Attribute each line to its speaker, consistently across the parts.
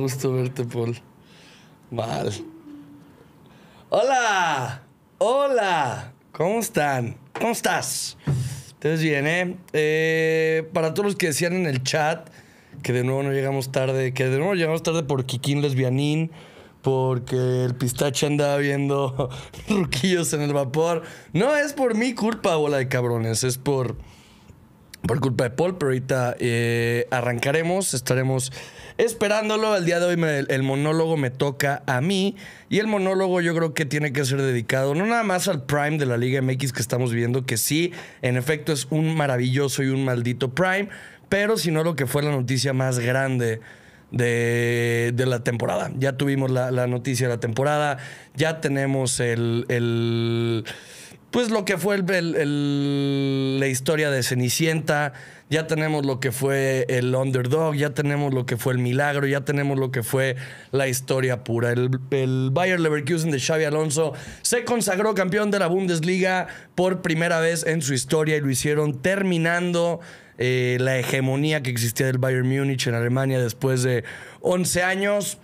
Speaker 1: gusto verte, Paul. Mal. Hola, hola, ¿cómo están? ¿Cómo estás? Entonces, bien, ¿eh? ¿eh? Para todos los que decían en el chat que de nuevo no llegamos tarde, que de nuevo llegamos tarde por Kikín Lesbianín, porque el pistache andaba viendo ruquillos en el vapor. No es por mi culpa, bola de cabrones, es por por culpa de Paul, pero ahorita eh, arrancaremos, estaremos esperándolo. El día de hoy el monólogo me toca a mí y el monólogo yo creo que tiene que ser dedicado no nada más al Prime de la Liga MX que estamos viendo, que sí, en efecto es un maravilloso y un maldito Prime, pero sino lo que fue la noticia más grande. De, de, la temporada. Ya tuvimos la, la, noticia de la temporada, ya tenemos el, el pues lo que fue el, la historia de Cenicienta, ya tenemos lo que fue el underdog, ya tenemos lo que fue el milagro, ya tenemos lo que fue la historia pura. El, Bayern Bayer Leverkusen de Xavi Alonso se consagró campeón de la Bundesliga por primera vez en su historia y lo hicieron terminando eh, la hegemonía que existía del Bayern Múnich en Alemania después de 11 años.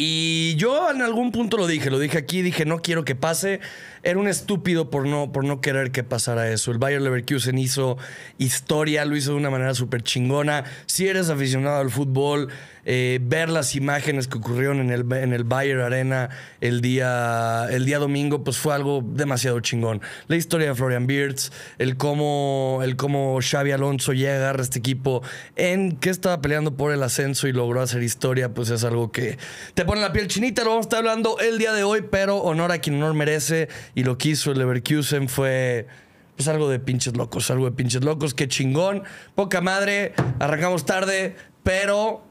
Speaker 1: Y yo en algún punto lo dije, lo dije aquí, dije no quiero que pase era un estúpido por no, por no querer que pasara eso. El Bayer Leverkusen hizo historia, lo hizo de una manera súper chingona. Si eres aficionado al fútbol, eh, ver las imágenes que ocurrieron en el, en el Bayer Arena el día, el día domingo, pues fue algo demasiado chingón. La historia de Florian Beards, el cómo, el cómo Xavi Alonso llega, a este equipo, en que estaba peleando por el ascenso y logró hacer historia, pues es algo que te pone la piel chinita. Lo vamos a estar hablando el día de hoy, pero honor a quien honor merece y lo que hizo el Leverkusen fue pues, algo de pinches locos, algo de pinches locos, qué chingón, poca madre, arrancamos tarde, pero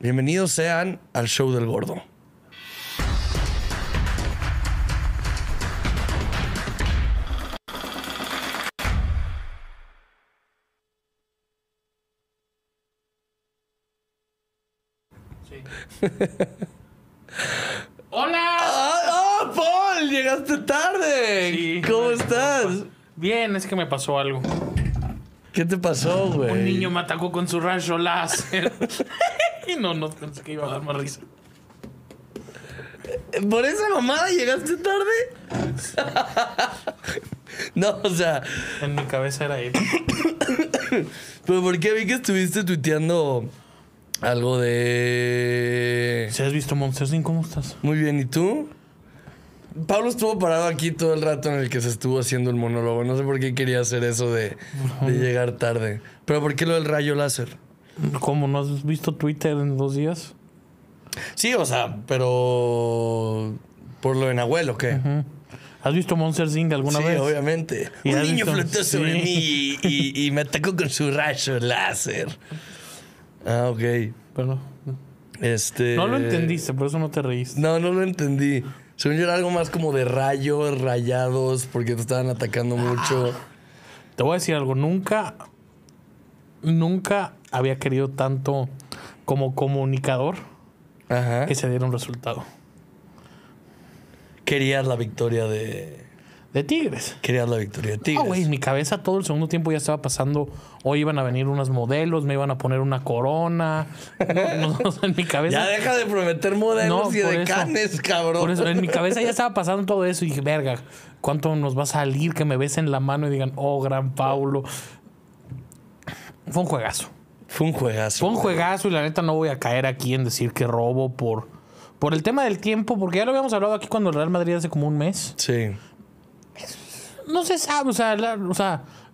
Speaker 1: bienvenidos sean al show del gordo.
Speaker 2: ¡Hola! Paul!
Speaker 3: Llegaste tarde. ¿Cómo estás? Bien, es que me pasó algo. ¿Qué te pasó, güey? Un niño me atacó con su rayo láser. y no, no pensé que iba a dar más risa.
Speaker 1: ¿Por esa mamada llegaste tarde? no, o sea. En mi cabeza era él. Pero ¿por qué vi que estuviste tuiteando algo de. Si has visto Monsters ¿cómo estás? Muy bien, ¿y tú? Pablo estuvo parado aquí todo el rato en el que se estuvo haciendo el monólogo. No sé por qué quería hacer eso de, llegar tarde. Pero ¿por qué lo del rayo láser? ¿Cómo? ¿No has visto Twitter en dos días? Sí, o sea, pero por lo de Nahuel o qué.
Speaker 3: ¿Has visto Monster Zing alguna vez? Sí, obviamente.
Speaker 1: Un niño flotó sobre mí y, y, me atacó con su rayo láser. Ah, ok. Pero. Este. No lo entendiste, por eso no te reíste. No, no lo entendí. Según yo algo más como de rayos, rayados, porque te estaban atacando mucho. Te voy a decir algo,
Speaker 3: nunca, nunca había querido tanto como comunicador que se diera un resultado. Querías la victoria de de Tigres. quería la victoria de Tigres. Ah, en mi cabeza todo el segundo tiempo ya estaba pasando. Hoy iban a venir unas modelos, me iban a poner una corona. No, no, en mi cabeza. Ya deja
Speaker 1: de prometer modelos y de canes, cabrón. Por eso, en mi cabeza ya
Speaker 3: estaba pasando todo eso y dije, verga, ¿cuánto nos va a salir que me besen la mano y digan, oh, gran Paulo? Fue un juegazo.
Speaker 1: Fue un juegazo. Fue un
Speaker 3: juegazo y la neta no voy a caer aquí en decir que robo por, por el tema del tiempo, porque ya lo habíamos hablado aquí cuando el Real Madrid hace como un mes. Sí no se sabe, o sea,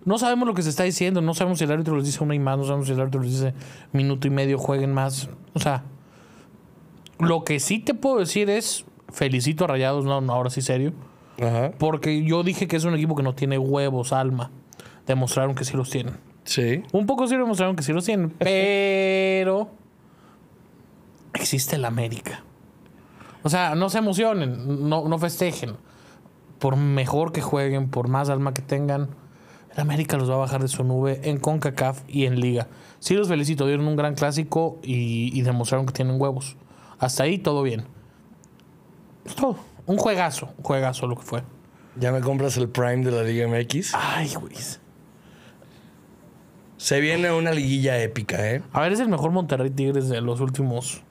Speaker 3: no sabemos lo que se está diciendo, no sabemos si el árbitro les dice una y más, no sabemos si el árbitro les dice minuto y medio, jueguen más. O sea, lo que sí te puedo decir es, felicito a Rayados, no, no ahora sí serio, porque yo dije que es un equipo que no tiene huevos, alma. Demostraron que sí los tienen. Sí. Un poco sí demostraron que sí los tienen, pero existe el América. O sea, no se emocionen, no festejen por mejor que jueguen, por más alma que tengan, el América los va a bajar de su nube en CONCACAF y en Liga. Sí los felicito, dieron un gran clásico y, demostraron que tienen huevos. Hasta ahí todo bien. Es todo. Un juegazo, un juegazo
Speaker 1: lo que fue. ¿Ya me compras el Prime de la Liga MX? Ay, güey. Se viene una liguilla épica, ¿eh? A ver, es el mejor Monterrey Tigres de los últimos.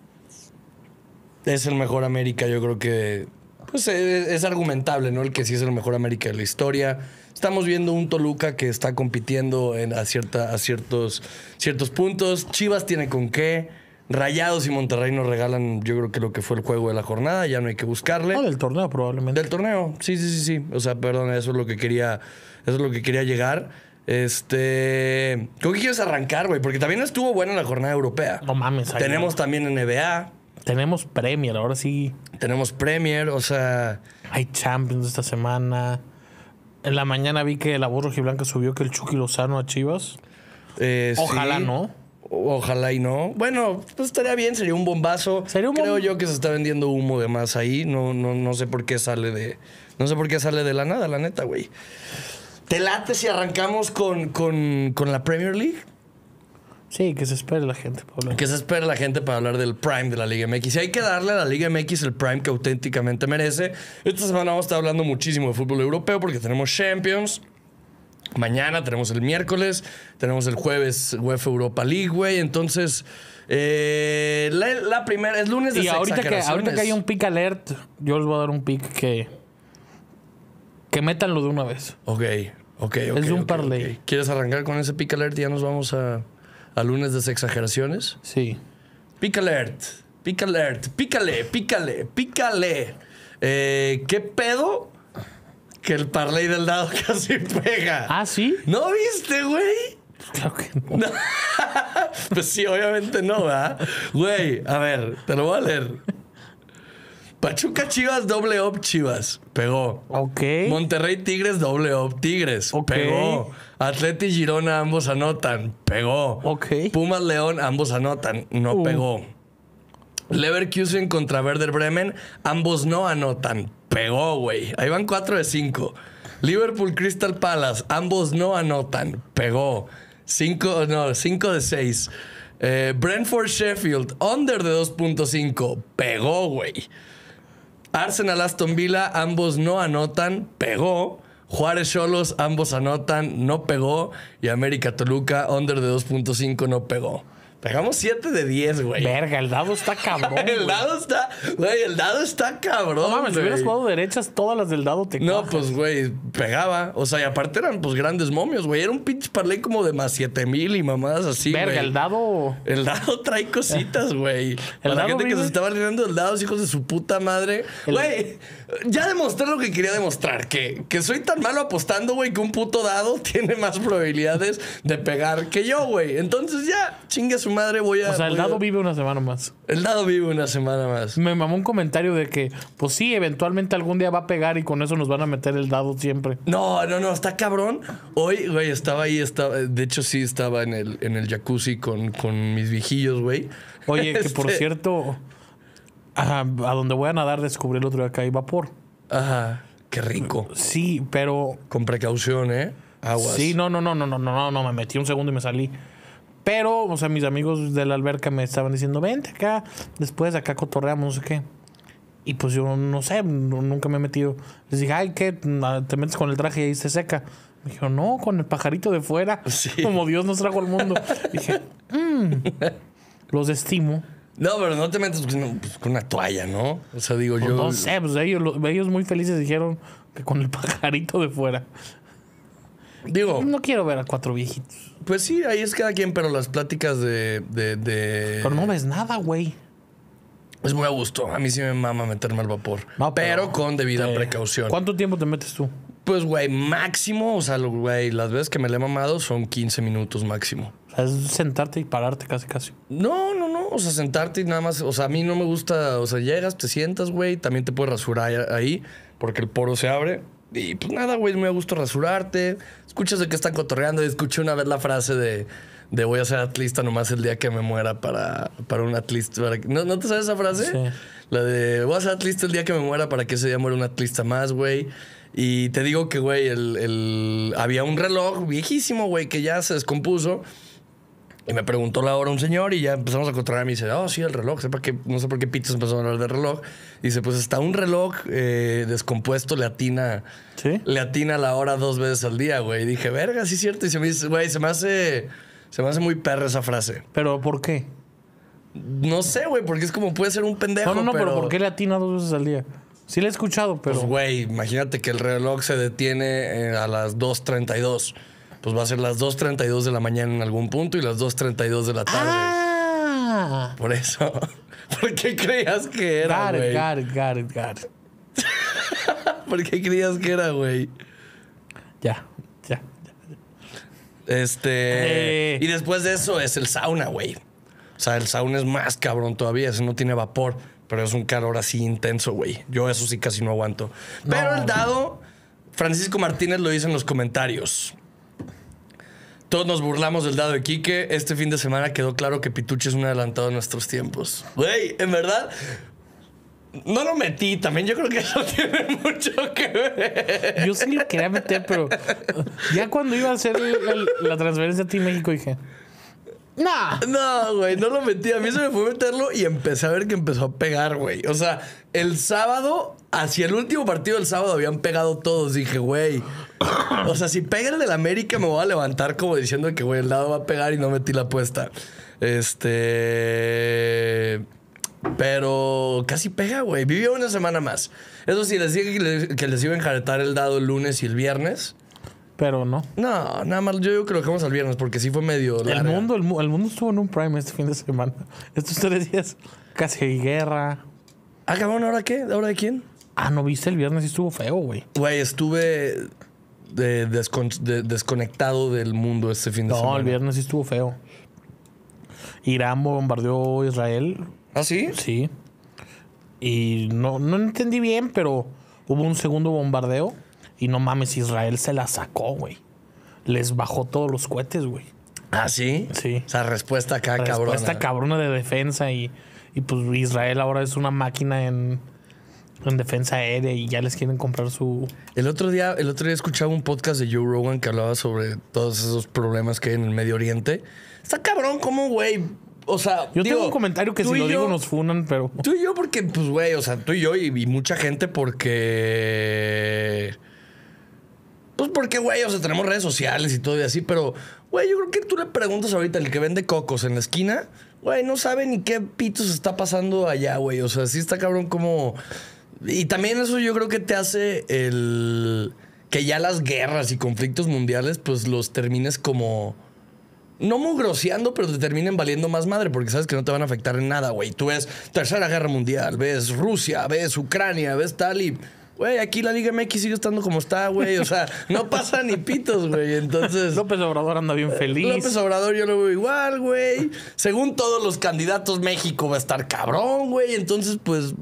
Speaker 1: Es el mejor América, yo creo que pues eh, es, argumentable, ¿no? El que sí es el mejor América de la historia. Estamos viendo un Toluca que está compitiendo en, a, cierta, a ciertos, ciertos puntos. Chivas tiene con qué. Rayados y Monterrey nos regalan, yo creo que lo que fue el juego de la jornada, ya no hay que buscarle. Ah, del torneo probablemente. Del torneo, sí, sí, sí, sí. O sea, perdón, eso es lo que quería, eso es lo que quería llegar. Este, ¿con quieres arrancar, güey? Porque también estuvo buena la jornada europea. No mames. Ahí Tenemos también NBA. Tenemos Premier, ahora sí. Tenemos Premier, o sea. Hay
Speaker 3: Champions esta semana. En la mañana vi que la voz blanca subió que el Chucky Lozano a
Speaker 1: Chivas. Eh, Ojalá no. Ojalá y no. Bueno, pues estaría bien, sería un bombazo. ¿Sería un Creo yo que se está vendiendo humo de más ahí. No, no, no sé por qué sale de. No sé por qué sale de la nada, la neta, güey. ¿Te late si arrancamos con, con la Premier League? Sí, que se espere la gente para hablar. Que se espere la gente para hablar del Prime de la Liga MX. Y hay que darle a la Liga MX el Prime que auténticamente merece. Esta semana vamos a estar hablando muchísimo de fútbol europeo porque tenemos Champions. Mañana tenemos el miércoles, tenemos el jueves UEFA Europa League, Entonces, eh, la, primera es lunes de Y ahorita que, ahorita hay un
Speaker 3: pick alert, yo les voy a dar un pick que. Que métanlo de una vez. Ok,
Speaker 1: ok, Es un parlay. ¿Quieres arrancar con ese pick alert? ya nos vamos a a lunes de exageraciones. Sí. Pick alert, pick alert, pícale, pícale, pícale. Eh, ¿Qué pedo? Que el parlay del dado casi pega. Ah, sí. ¿No viste, güey?
Speaker 2: Claro que no.
Speaker 1: pues sí, obviamente no, ¿verdad? Güey, a ver, te lo voy a leer. Pachuca Chivas, doble op Chivas. Pegó. Ok. Monterrey Tigres, doble up Tigres. Okay. Pegó. Atleti Girona, ambos anotan. Pegó. Ok. Pumas León, ambos anotan. No uh. pegó. Leverkusen contra Werder Bremen, ambos no anotan. Pegó, güey. Ahí van 4 de 5. Liverpool Crystal Palace, ambos no anotan. Pegó. 5 de 6. Eh, Brentford Sheffield, under de 2.5. Pegó, güey. Arsenal Aston Villa, ambos no anotan, pegó. Juárez solos ambos anotan, no pegó. Y América Toluca, under de 2.5, no pegó. Pegamos 7 de 10, güey. Verga, el dado está cabrón. el dado está, güey, el dado está cabrón. No mames, hubieras jugado derechas, todas las del dado te No, pues, güey, pegaba. O sea, y aparte eran, pues, grandes momios, güey. Era un pinche parlay como de más 7 mil y mamadas así, Verga, el dado. El dado trae cositas, güey. la gente que se estaba riendo del dado, hijos de su puta madre. Güey, ya demostré lo que quería demostrar: que, que soy tan malo apostando, güey, que un puto dado tiene más probabilidades de pegar que yo, güey. Entonces, ya, chingue su madre, voy a. O sea, el dado vive una semana más. El
Speaker 3: dado vive una semana más. Me mamó un comentario de que, pues sí, eventualmente algún día va a pegar y con eso nos van a meter el dado siempre.
Speaker 1: No, no, no, está cabrón. Hoy, güey, estaba ahí, estaba. De hecho, sí, estaba en el, en el jacuzzi con, con mis viejillos, güey. Oye, que por este cierto, a, a, donde voy a nadar descubrí el otro día que hay vapor. Ajá. Qué rico. Sí, pero. Con precaución, ¿eh? Aguas. Sí, no,
Speaker 3: no, no, no, no, no, no, no, me metí un segundo y me salí. Pero, o sea, mis amigos de la alberca me estaban diciendo, vente acá, después acá cotorreamos, no sé qué. Y pues yo no sé, nunca me he metido. Les dije, ay, ¿qué? Ah, te metes con el traje y ahí se seca. Me dijeron, no, con el pajarito de fuera, como Dios nos trajo al mundo. dije, mmm, los estimo. No, pero no te metes pues, pues,
Speaker 1: con, una toalla, ¿no? O sea, digo pues, yo. No sé,
Speaker 3: pues ellos muy felices dijeron
Speaker 1: que con el pajarito de fuera. Digo. No quiero ver a cuatro viejitos. Pues sí, ahí es cada quien, pero las pláticas de. de, Pero
Speaker 3: no ves nada, güey.
Speaker 1: Es muy a gusto. A mí sí me mama meterme al vapor. pero, con debida precaución. ¿Cuánto tiempo te metes tú? Pues, güey, máximo. O sea, güey, las veces que me le he mamado son 15 minutos máximo. O sea, es sentarte y pararte casi, casi. No, no, no. O sea, sentarte y nada más. O sea, a mí no me gusta. O sea, llegas, te sientas, güey. También te puedes rasurar ahí porque el poro se abre. Y pues nada, güey, me ha gusto rasurarte. Escuchas de que están cotorreando. Y Escuché una vez la frase de, voy a ser atlista nomás el día que me muera para, para un atlista. ¿No, te sabes esa frase? La de voy a ser atlista el día que me muera para que ese día muera un atlista más, güey. Y te digo que, güey, el, había un reloj viejísimo, güey, que ya se descompuso y me preguntó la hora un señor y ya empezamos a controlar. y dice, oh, sí, el reloj. Sepa que, no sé por qué Pitos empezó a hablar del reloj. Dice, pues está un reloj eh, descompuesto, le atina, le atina la hora dos veces al día, güey. Y dije, verga, sí es cierto. Y se me dice, güey, se me hace, se me hace muy perra esa frase. ¿Pero por qué? No sé, güey, porque es como puede ser un pendejo. No, no, pero, ¿por qué
Speaker 3: le atina dos veces al día?
Speaker 1: Sí, le he escuchado, pero. Pues, güey, imagínate que el reloj se detiene eh, a las 2.32 pues va a ser las 2.32 de la mañana en algún punto y las 2.32 de la tarde.
Speaker 3: Ah.
Speaker 1: Por eso. ¿Por qué creías que era, güey? Gar,
Speaker 3: gar, gar,
Speaker 1: ¿Por qué creías que era, güey? Ya, ya, ya. Este... Eh. Y después de eso es el sauna, güey. O sea, el sauna es más cabrón todavía. Ese no tiene vapor, pero es un calor así intenso, güey. Yo eso sí casi no aguanto. Pero el dado, Francisco Martínez lo dice en los comentarios. Todos nos burlamos del dado de Quique. Este fin de semana quedó claro que Pituche es un adelantado de nuestros tiempos. Güey, en verdad, no lo metí, también yo creo que eso tiene mucho que ver. Yo sí lo quería meter, pero
Speaker 3: ya cuando iba a hacer la transferencia a ti México dije,
Speaker 1: ¡No! No, güey, no lo metí. A mí se me fue meterlo y empecé a ver que empezó a pegar, güey. O sea, el sábado hacia el último partido del sábado habían pegado todos. Dije, güey. O sea, si pega el del América, me voy a levantar como diciendo que, güey, el dado va a pegar y no metí la apuesta. Este. Pero casi pega, güey. Vivió una semana más. Eso sí, les dije que les, iba a enjaretar el dado el lunes y el viernes. Pero no. No, nada más. Yo digo que lo dejamos al viernes
Speaker 3: porque sí fue medio. El mundo, el, mundo estuvo en un prime este fin de semana. Estos tres días.
Speaker 1: Casi guerra. Ah, cabrón, ¿ahora qué? ¿Ahora de quién? Ah, ¿no viste el viernes? Sí estuvo feo, güey. Güey, estuve desconectado del mundo ese fin de semana. No, el viernes sí estuvo feo. Irán bombardeó Israel. ¿Ah,
Speaker 3: sí? Sí. Y no, no entendí bien, pero hubo un segundo bombardeo. Y no mames, Israel se la sacó, güey. Les bajó todos los cohetes, güey.
Speaker 1: ¿Ah, sí? Sí. O sea, respuesta acá, cabrón. Esta Respuesta
Speaker 3: cabrona de defensa. y pues Israel ahora es una máquina en en defensa aérea y ya les quieren comprar su.
Speaker 1: El otro día, el otro día escuchaba un podcast de Joe Rogan que hablaba sobre todos esos problemas que hay en el Medio Oriente. Está cabrón, como, güey? O sea, yo tengo un comentario que si lo digo nos funan, pero. Tú y yo, porque, pues, güey, o sea, tú y yo y, y mucha gente porque. Pues porque, güey, o sea, tenemos redes sociales y todo y así, pero, güey, yo creo que tú le preguntas ahorita al que vende cocos en la esquina, güey, no sabe ni qué pitos está pasando allá, güey. O sea, sí está cabrón como y también eso yo creo que te hace el. que ya las guerras y conflictos mundiales, pues los termines como. No mugroseando, pero te terminen valiendo más madre, porque sabes que no te van a afectar en nada, güey. Tú ves Tercera Guerra Mundial, ves Rusia, ves Ucrania, ves tal y. Güey, aquí la Liga MX sigue estando como está, güey. O sea, no pasa ni pitos, güey. Entonces. López Obrador anda bien feliz. López Obrador yo lo veo igual, güey. Según todos los candidatos, México va a estar cabrón, güey. Entonces, pues,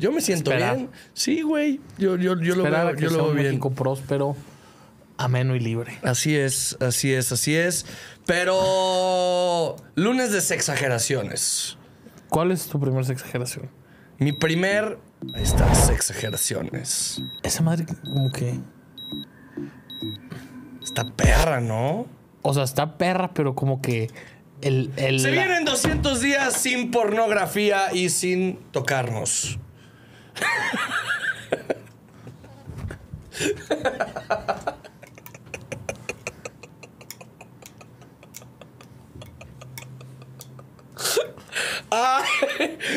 Speaker 1: yo me siento bien. Sí, güey. Yo, yo, yo lo veo, yo lo veo bien. México próspero, ameno y libre. Así es, así es, así es. Pero lunes de exageraciones ¿Cuál
Speaker 3: es tu primer sexageración?
Speaker 1: Mi primer. Ahí está, sexageraciones.
Speaker 3: Esa madre, como que.
Speaker 1: Está perra, ¿no?
Speaker 3: O sea, está perra, pero como que. El, el, Se vienen 200
Speaker 1: días sin pornografía y sin tocarnos. Ay,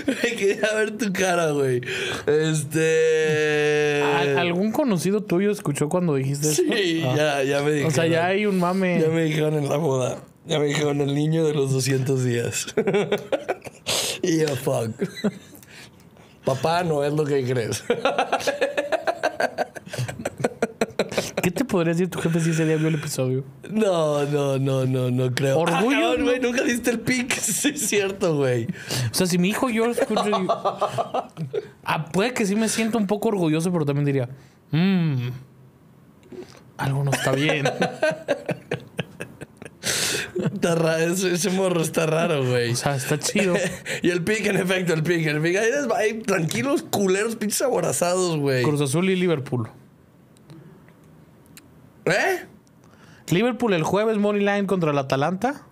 Speaker 1: me quería ver tu cara, güey. Este.
Speaker 2: ¿Algún
Speaker 3: conocido tuyo escuchó cuando dijiste eso? Sí, ah. ya, ya me dijeron. O sea, ya hay un mame. Ya me
Speaker 1: dijeron en la boda. Ya me dijeron el niño de los 200 días. y yo, fuck. Papá, no es lo que crees. ¿Qué te podría decir tu jefe si ese día vio el episodio? No, no, no, no, no creo. Orgullo. Ah, güey, nunca diste el pink, Sí, es cierto, güey. O sea, si mi
Speaker 3: hijo yo yo- Ah, puede que sí me siento un poco orgulloso, pero también diría,
Speaker 2: mmm,
Speaker 1: algo no está bien. ese, morro está raro, güey. O sea, está chido. y el pick, en efecto, el pick, Ahí tranquilos, culeros, pinches aborazados, güey. Cruz Azul y Liverpool. ¿Eh? Liverpool el jueves, Money
Speaker 3: Line contra el Atalanta.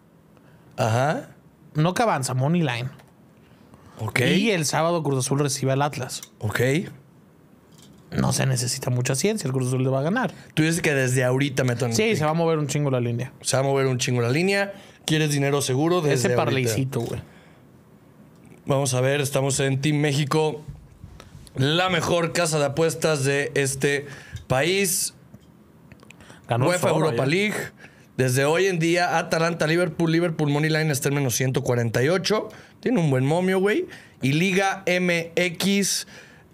Speaker 3: Ajá. No que avanza, Money Line. Ok. Y el sábado Cruz Azul recibe al Atlas. Ok no se necesita mucha ciencia. El Cruz Azul le va a ganar. Tú dices que desde ahorita me Sí, se va a mover un chingo la línea. Se va a mover
Speaker 1: un chingo la línea. ¿Quieres dinero seguro? Desde Ese parlecito, güey. Vamos a ver, estamos en Team México, la mejor casa de apuestas de este país. Ganó UEFA Europa League. Desde hoy en día, Atalanta, Liverpool, Liverpool Moneyline, Line está en menos 148. Tiene un buen momio, güey. Y Liga MX.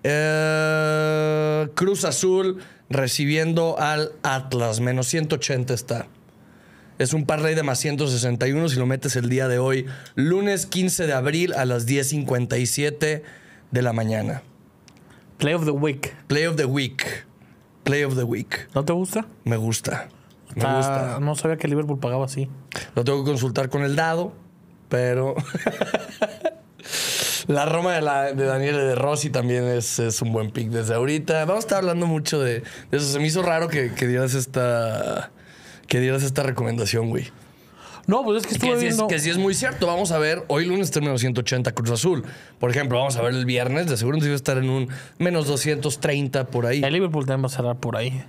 Speaker 1: Eh, Cruz Azul recibiendo al Atlas. Menos 180 está. Es un parlay de más 161 si lo metes el día de hoy, lunes 15 de abril a las 10.57 de la mañana. Play of the Week. Play of the Week. Play of the Week. ¿No te gusta? Me gusta. Me ah, gusta. No sabía que Liverpool pagaba así. Lo tengo que consultar con el dado, pero. La Roma de, la, de de Rossi también es, es, un buen pick desde ahorita. Vamos a estar hablando mucho de, de eso. Se me hizo raro que, que, dieras esta. Que esta recomendación, güey. No, pues es que estuve viendo... Si es, que sí es muy cierto. Vamos a ver, hoy lunes menos 180 Cruz Azul. Por ejemplo, vamos a ver el viernes, de seguro nos iba a estar en un menos 230 por ahí. El Liverpool también va a cerrar por ahí.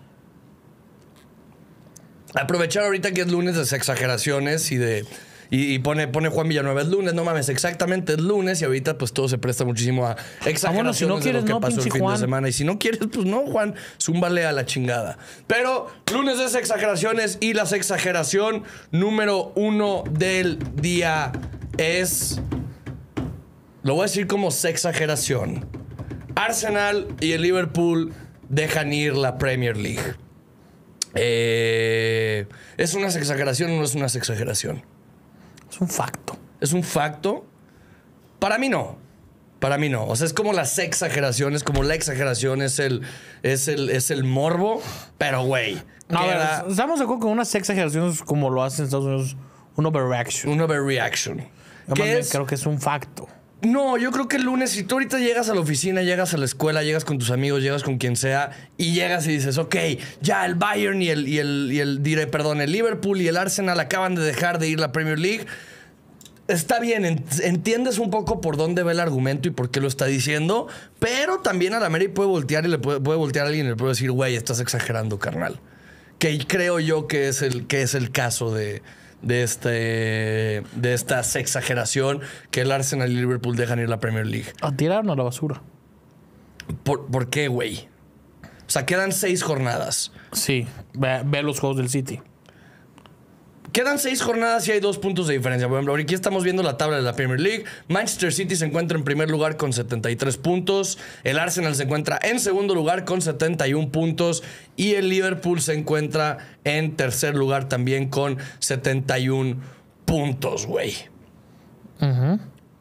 Speaker 1: Aprovechar ahorita que es lunes de exageraciones y de y, pone, pone Juan Villanueva, es lunes, no mames, exactamente es lunes y ahorita pues todo se presta muchísimo a ah, exageraciones si no quieres, lo que pasó el fin de semana. Y si no quieres, pues no, Juan, zúmbale a la chingada. Pero lunes es exageraciones y la exageración número uno del día es... Lo voy a decir como Exageración Arsenal y el Liverpool dejan ir la Premier League. Eh, ¿Es una exageración o no es una exageración? Es un facto. Es un facto. Para mí no. Para mí no. O sea, es como las exageraciones, como la exageración es el, el, es el morbo, pero güey. No, estamos de acuerdo con unas exageraciones como lo hacen en Estados Unidos, un overreaction. Un overreaction. creo que es un facto. No, yo creo que el lunes, si tú ahorita llegas a la oficina, llegas a la escuela, llegas con tus amigos, llegas con quien sea, y llegas y dices, ok, ya el Bayern y el, y el, perdón, el Liverpool y el Arsenal acaban de dejar de ir a la Premier League. Está bien, entiendes un poco por dónde va el argumento y por qué lo está diciendo, pero también a la Mary puede voltear y le puede, voltear a alguien y le puede decir, güey, estás exagerando, carnal. Que creo yo que es el, que es el caso de, de, este, de esta exageración que el Arsenal y Liverpool dejan ir la Premier League. A tiraron a la basura. ¿Por, qué, güey? O sea, quedan seis jornadas. Sí, ve, ve, los juegos del City. Quedan seis jornadas y hay dos puntos de diferencia. Por ejemplo, aquí estamos viendo la tabla de la Premier League. Manchester City se encuentra en primer lugar con 73 puntos. El Arsenal se encuentra en segundo lugar con 71 puntos. Y el Liverpool se encuentra en tercer lugar también con 71 puntos, güey.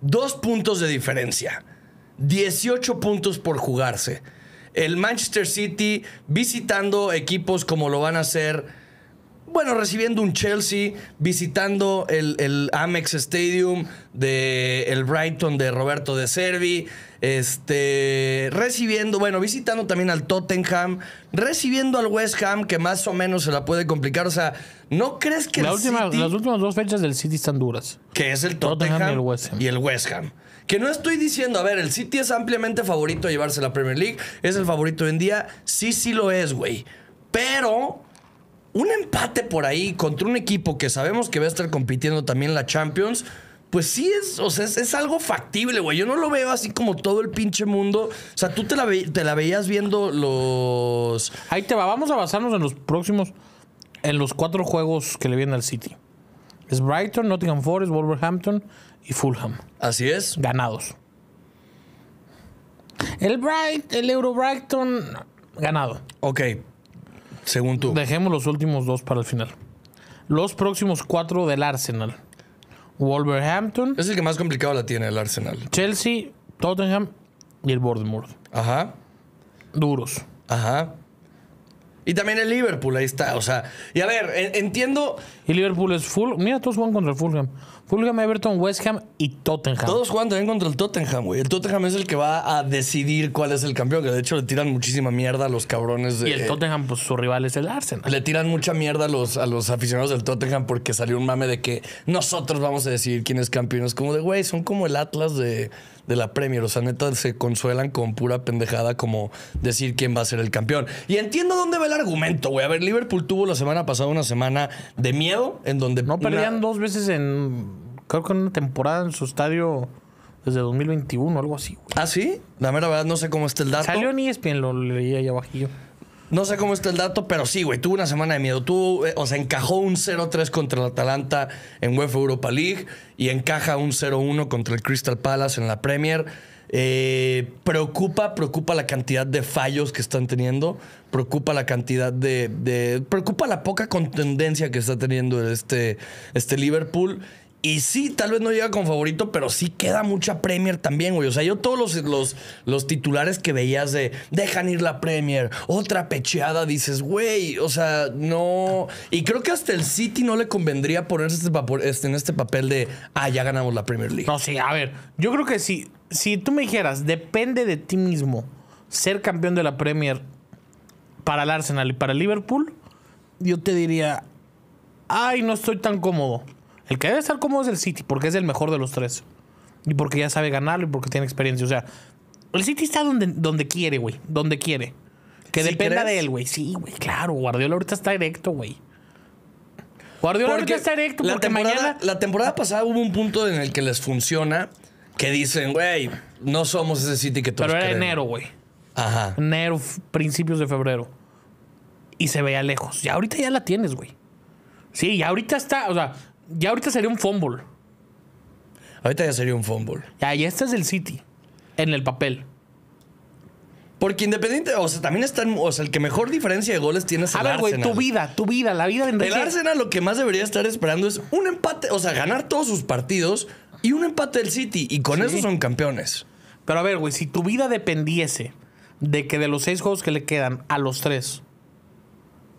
Speaker 1: Dos puntos de diferencia. 18 puntos por jugarse. El Manchester City visitando equipos como lo van a hacer bueno, recibiendo un Chelsea, visitando el, Amex Stadium de el Brighton de Roberto de Servi, este, recibiendo, bueno, visitando también al Tottenham, recibiendo al West Ham, que más o menos se la puede complicar. O sea, ¿no crees que las últimas dos fechas del City están duras? Que es el Tottenham, y, el West Ham. Que no estoy diciendo, a ver, el City es ampliamente favorito a llevarse la Premier League, es el favorito hoy en día, sí, sí lo es, güey. Pero un empate por ahí contra un equipo que sabemos que va a estar compitiendo también la Champions, pues sí es, o sea, es, algo factible, güey. Yo no lo veo así como todo el pinche mundo. O sea, tú te la, te la veías viendo los...
Speaker 3: Ahí te va, vamos a basarnos en los próximos, en los cuatro juegos que le vienen al City. Es Brighton, Nottingham Forest, Wolverhampton y Fulham. Así es. Ganados. El Bright, el Euro Brighton, ganado. Ok, según tú. Dejemos los últimos dos para el final. Los próximos cuatro del Arsenal. Wolverhampton. Es el que más complicado la tiene el Arsenal. Chelsea,
Speaker 1: Tottenham y el Bournemouth. Ajá. Duros. Ajá. Y también el Liverpool, ahí está. O sea, y a ver, entiendo. Y Liverpool es
Speaker 3: full. Mira, todos van contra el Fulham. Fulham, Everton, West Ham y Tottenham. Todos
Speaker 1: juegan también contra el Tottenham, güey. El Tottenham es el que va a decidir cuál es el campeón, que de hecho le tiran muchísima mierda a los cabrones de... Y el Tottenham, pues su rival es el Arsenal. Le tiran mucha mierda a los, a los aficionados del Tottenham porque salió un mame de que nosotros vamos a decidir quién es campeón. Es como de, güey, son como el Atlas de de la Premier. O sea, neta, se consuelan con pura pendejada como decir quién va a ser el campeón. Y entiendo dónde va el argumento, güey. A ver, Liverpool tuvo la semana pasada una semana de miedo en donde... No, perdían
Speaker 3: dos veces en... Creo que en una temporada en su estadio desde 2021, algo así. Güey.
Speaker 1: ¿Ah, sí? La mera verdad, no sé cómo está el dato. Salió en e lo leía ahí abajillo. No sé cómo está el dato, pero sí, güey, tuvo una semana de miedo. Tuvo, eh, o sea, encajó un 0-3 contra el Atalanta en UEFA Europa League y encaja un 0-1 contra el Crystal Palace en la Premier. Eh, preocupa, preocupa la cantidad de fallos que están teniendo, preocupa la cantidad de, preocupa la poca contendencia que está teniendo este, este Liverpool y sí, tal vez no llega como favorito, pero sí queda mucha Premier también, güey. O sea, yo todos los, los, los titulares que veías de dejan ir la Premier, otra pecheada, dices, güey, o sea, no. Y creo que hasta el City no le convendría ponerse este este, en este papel de, ah, ya ganamos la Premier League. No, sí, a ver, yo creo que si,
Speaker 3: si tú me dijeras, depende de ti mismo ser campeón de la Premier para el Arsenal y para el Liverpool, yo te diría, ay, no estoy tan cómodo. El que debe estar cómodo es el City, porque es el mejor de los tres. Y porque ya sabe ganarlo y porque tiene experiencia. O sea, el City está donde, donde quiere, güey. Donde quiere.
Speaker 1: Que dependa de
Speaker 3: él, güey. Sí, güey, claro. Guardiola ahorita está directo, güey.
Speaker 1: Guardiola ahorita está directo porque la temporada, mañana... La temporada pasada hubo un punto en el que les funciona que dicen, güey, no somos ese City que todos Pero era enero, güey.
Speaker 3: Ajá. Enero, principios de febrero. Y se veía lejos. Y ahorita ya la tienes, güey. Sí, y ahorita está, o sea,
Speaker 1: ya ahorita sería un fumble. Ahorita ya sería un fumble. Ya, y este es el City. En el papel. Porque independiente, o sea, también están, o sea, el que mejor diferencia de goles tiene es el Arsenal. güey, tu
Speaker 3: vida, tu vida, la vida
Speaker 1: de El Arsenal lo que más debería estar esperando es un empate, o sea, ganar todos sus partidos y un empate del City. Y con eso son campeones.
Speaker 3: Pero a ver, güey, si tu vida dependiese de que de los seis juegos que le quedan a los tres,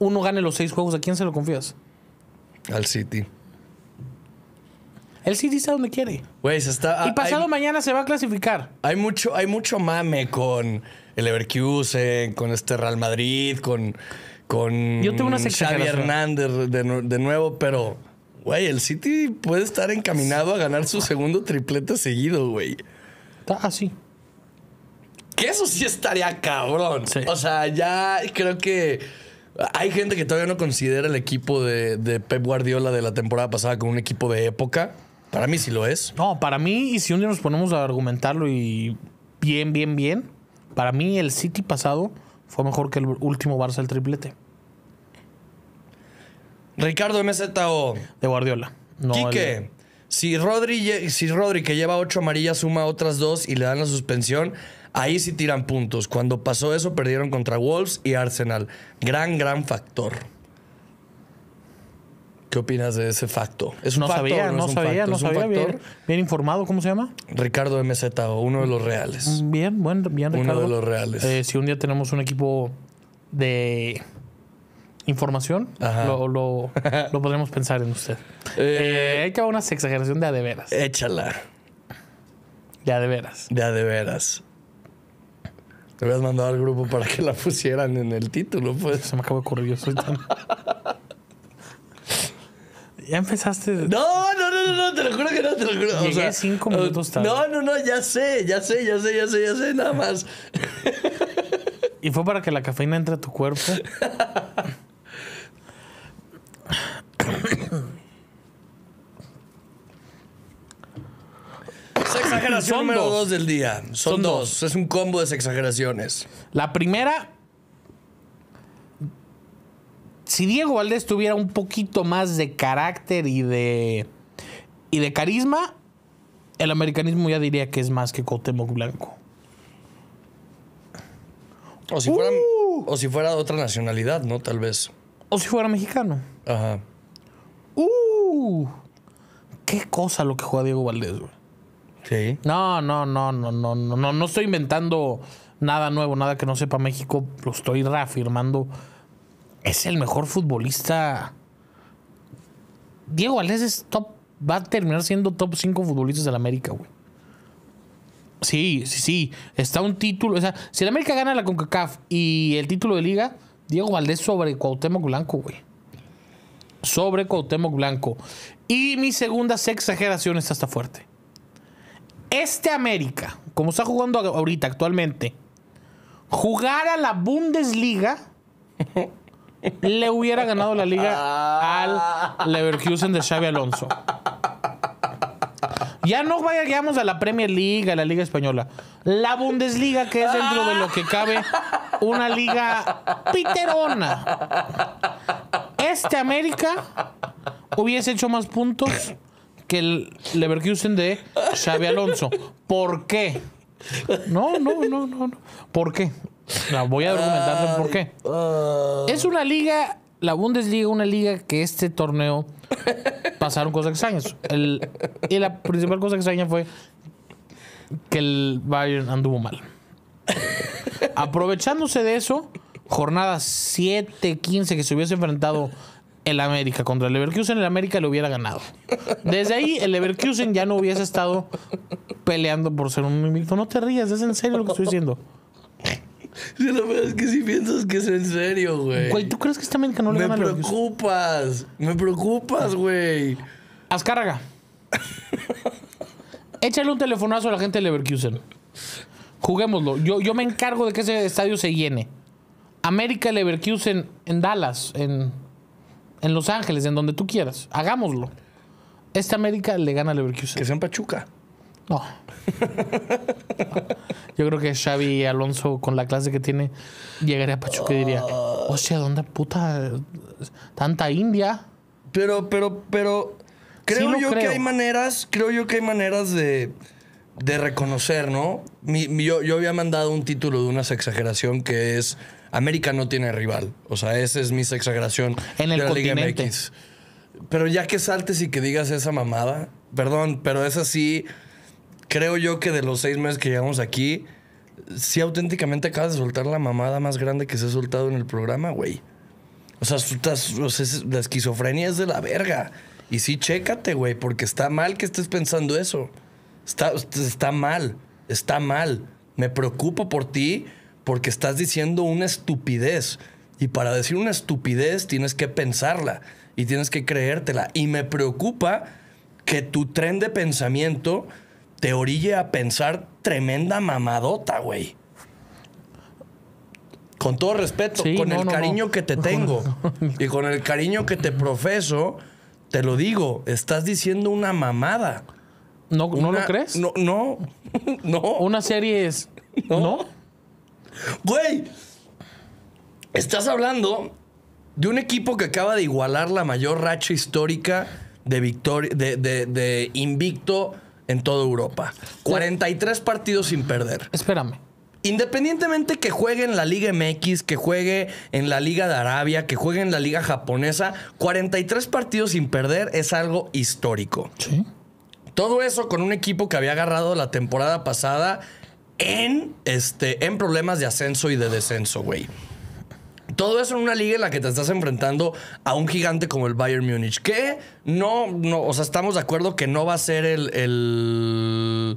Speaker 3: uno gane los seis juegos, ¿a quién se lo confías?
Speaker 1: Al City. El City está donde quiere. Güey, está. Y pasado mañana se va a
Speaker 3: clasificar.
Speaker 1: Hay mucho, hay mucho mame con el Leverkusen, con este Real Madrid, con. con Yo tengo una Xavi Hernández de, nuevo, pero. Güey, el City puede estar encaminado a ganar su segundo triplete seguido, güey. Está así. Ah, que eso sí estaría cabrón. O sea, ya creo que hay gente que todavía no considera el equipo de, de Pep Guardiola de la temporada pasada como un equipo de época. Para mí sí lo es. No, para mí, y si un día nos ponemos a argumentarlo
Speaker 3: y bien, bien, bien, para mí el City pasado fue mejor que el último Barça el triplete.
Speaker 1: Ricardo MZO. De Guardiola. Quique, si, Rodri, si Rodri, que lleva ocho amarillas, suma otras dos y le dan la suspensión, ahí sí tiran puntos. Cuando pasó eso, perdieron contra Wolves y Arsenal. Gran, gran factor. ¿Qué opinas de ese facto? ¿Es un no sabía, no, no sabía, no sabía.
Speaker 3: Bien, informado, ¿cómo se llama?
Speaker 1: Ricardo MZ, uno
Speaker 3: de los reales. Mm, bien, buen, bien, Ricardo. Uno de los reales. Eh, si un día tenemos un equipo de información, lo, podremos pensar en usted. eh, eh hay que una exageración de a de veras. Échala.
Speaker 1: De a de veras. De a de veras. Te habías mandado al grupo para que la pusieran en el título, pues. Se me acabó de ocurrir, yo soy tan. ya empezaste. No, no, no, no, te lo juro que no, te lo juro. o sea, cinco minutos tarde. No, no, no, ya sé, ya sé, ya sé, ya sé, ya sé, nada más.
Speaker 3: y fue para que la cafeína entre a tu cuerpo.
Speaker 2: Sexageración Son número dos. del
Speaker 1: día. Son, dos. Es un combo de exageraciones. La primera
Speaker 3: si Diego Valdés tuviera un poquito más de carácter y de, y de carisma, el americanismo ya diría que es más que Cotemo
Speaker 1: Blanco. O si, fuera, uh. o si fuera de otra nacionalidad, ¿no? Tal vez.
Speaker 3: O si fuera mexicano.
Speaker 1: Ajá. ¡Uh!
Speaker 3: Qué cosa lo que juega Diego Valdés, güey. Sí. No, no, no, no, no, no, no, no estoy inventando nada nuevo, nada que no sepa México. Lo estoy reafirmando es el mejor futbolista. Diego Valdés es top, va a terminar siendo top 5 futbolistas de la América, güey. Sí, sí, sí. Está un título. O sea, si la América gana la CONCACAF y el título de liga, Diego Valdés sobre Cuauhtémoc Blanco, güey. Sobre Cuauhtémoc Blanco. Y mi segunda exageración está hasta fuerte. Este América, como está jugando ahorita actualmente, jugar a la Bundesliga le hubiera ganado la liga al ah. Leverkusen de Xavi Alonso. Ya no vayamos a la Premier League, a la Liga Española. La Bundesliga, que es dentro de lo que cabe una liga piterona. Este América hubiese hecho más puntos que el Leverkusen de Xavi Alonso. ¿Por qué? No, no, no, no. ¿Por qué? voy a argumentar por qué. Ah. Es una liga, la Bundesliga, una liga que este torneo pasaron cosas extrañas. y la principal cosa extraña fue que el Bayern anduvo mal. Aprovechándose de eso, jornada 7-15 que se hubiese enfrentado el América contra el Leverkusen, el América le hubiera ganado. Desde ahí, el Leverkusen ya no hubiese estado peleando por ser un invicto. No te rías, es en serio lo que estoy diciendo.
Speaker 1: Si lo peor es que si piensas que es en serio,
Speaker 2: güey. ¿Tú
Speaker 3: crees que este América no le me gana Me
Speaker 1: preocupas, me preocupas, güey.
Speaker 3: Azcárraga. Échale un telefonazo a la gente del Leverkusen. Juguémoslo. Yo, yo me encargo de que ese estadio se llene. América Leverkusen en Dallas, en en Los Ángeles, en donde tú quieras. Hagámoslo. Esta América le gana a Leverkusen. Que sea en Pachuca. No. Yo creo que Xavi Alonso, con la clase que tiene, llegaría a Pachuca y diría: ah. hostia, ¿dónde puta tanta India?
Speaker 1: Pero, pero, pero. Creo yo que hay maneras, creo yo que hay maneras de, de reconocer, ¿no? yo, yo había mandado un título de una exageración que es América no tiene rival. O sea, esa es mi exageración en el la Liga MX. Pero ya que saltes y que digas esa mamada, perdón, pero es así. Creo yo que de los seis meses que llevamos aquí, sí auténticamente acabas de soltar la mamada más grande que se ha soltado en el programa, güey. O sea, la esquizofrenia es de la verga. Y sí, chécate, güey, porque está mal que estés pensando eso. Está, está mal, está mal. Me preocupo por ti porque estás diciendo una estupidez. Y para decir una estupidez tienes que pensarla y tienes que creértela. Y me preocupa que tu tren de pensamiento te orille a pensar tremenda mamadota, güey. Con todo respeto, con el cariño que te tengo y con el cariño que te profeso, te lo digo, estás diciendo una mamada. ¿No, no lo crees? No, no, no. Una serie es... ¿No? Güey, estás hablando de un equipo que acaba de igualar la mayor racha histórica de, invicto en toda Europa. 43 partidos sin perder. Espérame. Independientemente que juegue en la Liga MX, que juegue en la Liga de Arabia, que juegue en la Liga Japonesa, 43 partidos sin perder es algo histórico. Sí. Todo eso con un equipo que había agarrado la temporada pasada en, este, en problemas de ascenso y de descenso, güey. Todo eso en una liga en la que te estás enfrentando a un gigante como el Bayern Múnich. Que no, o sea, estamos de acuerdo que no va a ser el,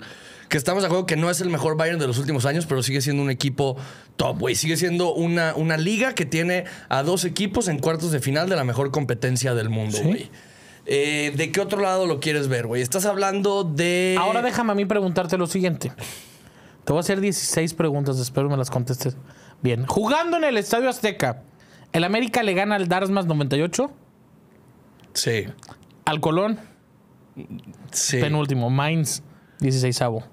Speaker 1: que estamos de acuerdo que no es el mejor Bayern de los últimos años, pero sigue siendo un equipo top, güey. Sigue siendo una, una, liga que tiene a dos equipos en cuartos de final de la mejor competencia del mundo, güey. Eh, ¿De qué otro lado lo quieres ver, güey? Estás hablando de. Ahora déjame a mí preguntarte lo siguiente.
Speaker 3: Te voy a hacer 16 preguntas, espero me las contestes bien. Jugando en el Estadio Azteca, ¿el América le gana al Darsmas 98? Sí. ¿Al Colón? Sí. Penúltimo, Mainz, 16avo.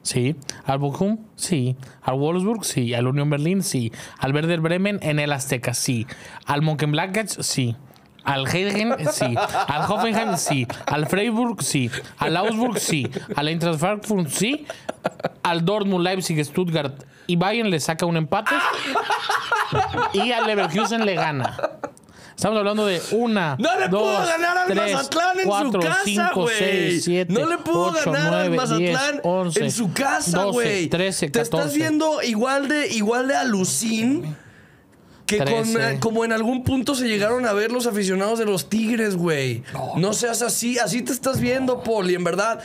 Speaker 3: Sí. ¿Al Bochum? Sí. ¿Al Wolfsburg? Sí. ¿Al Unión Berlín? Sí. ¿Al Werder Bremen? En el Azteca, sí. ¿Al Monkenblackage? Sí. Al Helgen eh, sí. Al Hoffenheim, sí. Al Freiburg, sí. Al Augsburg, sí. Al Eintracht Frankfurt, sí. Al Dortmund, Leipzig, Stuttgart y Bayern le saca un empate. Y al Leverkusen le gana. Estamos hablando de una. No le pudo ganar al Mazatlán en su casa, cinco, seis, siete, No le pudo ganar al Mazatlán en su casa, güey.
Speaker 1: Te estás viendo igual de, igual de alucín que eh, como en algún punto se llegaron a ver los aficionados de los Tigres, güey. No, no seas así, así te estás viendo, Poli, en verdad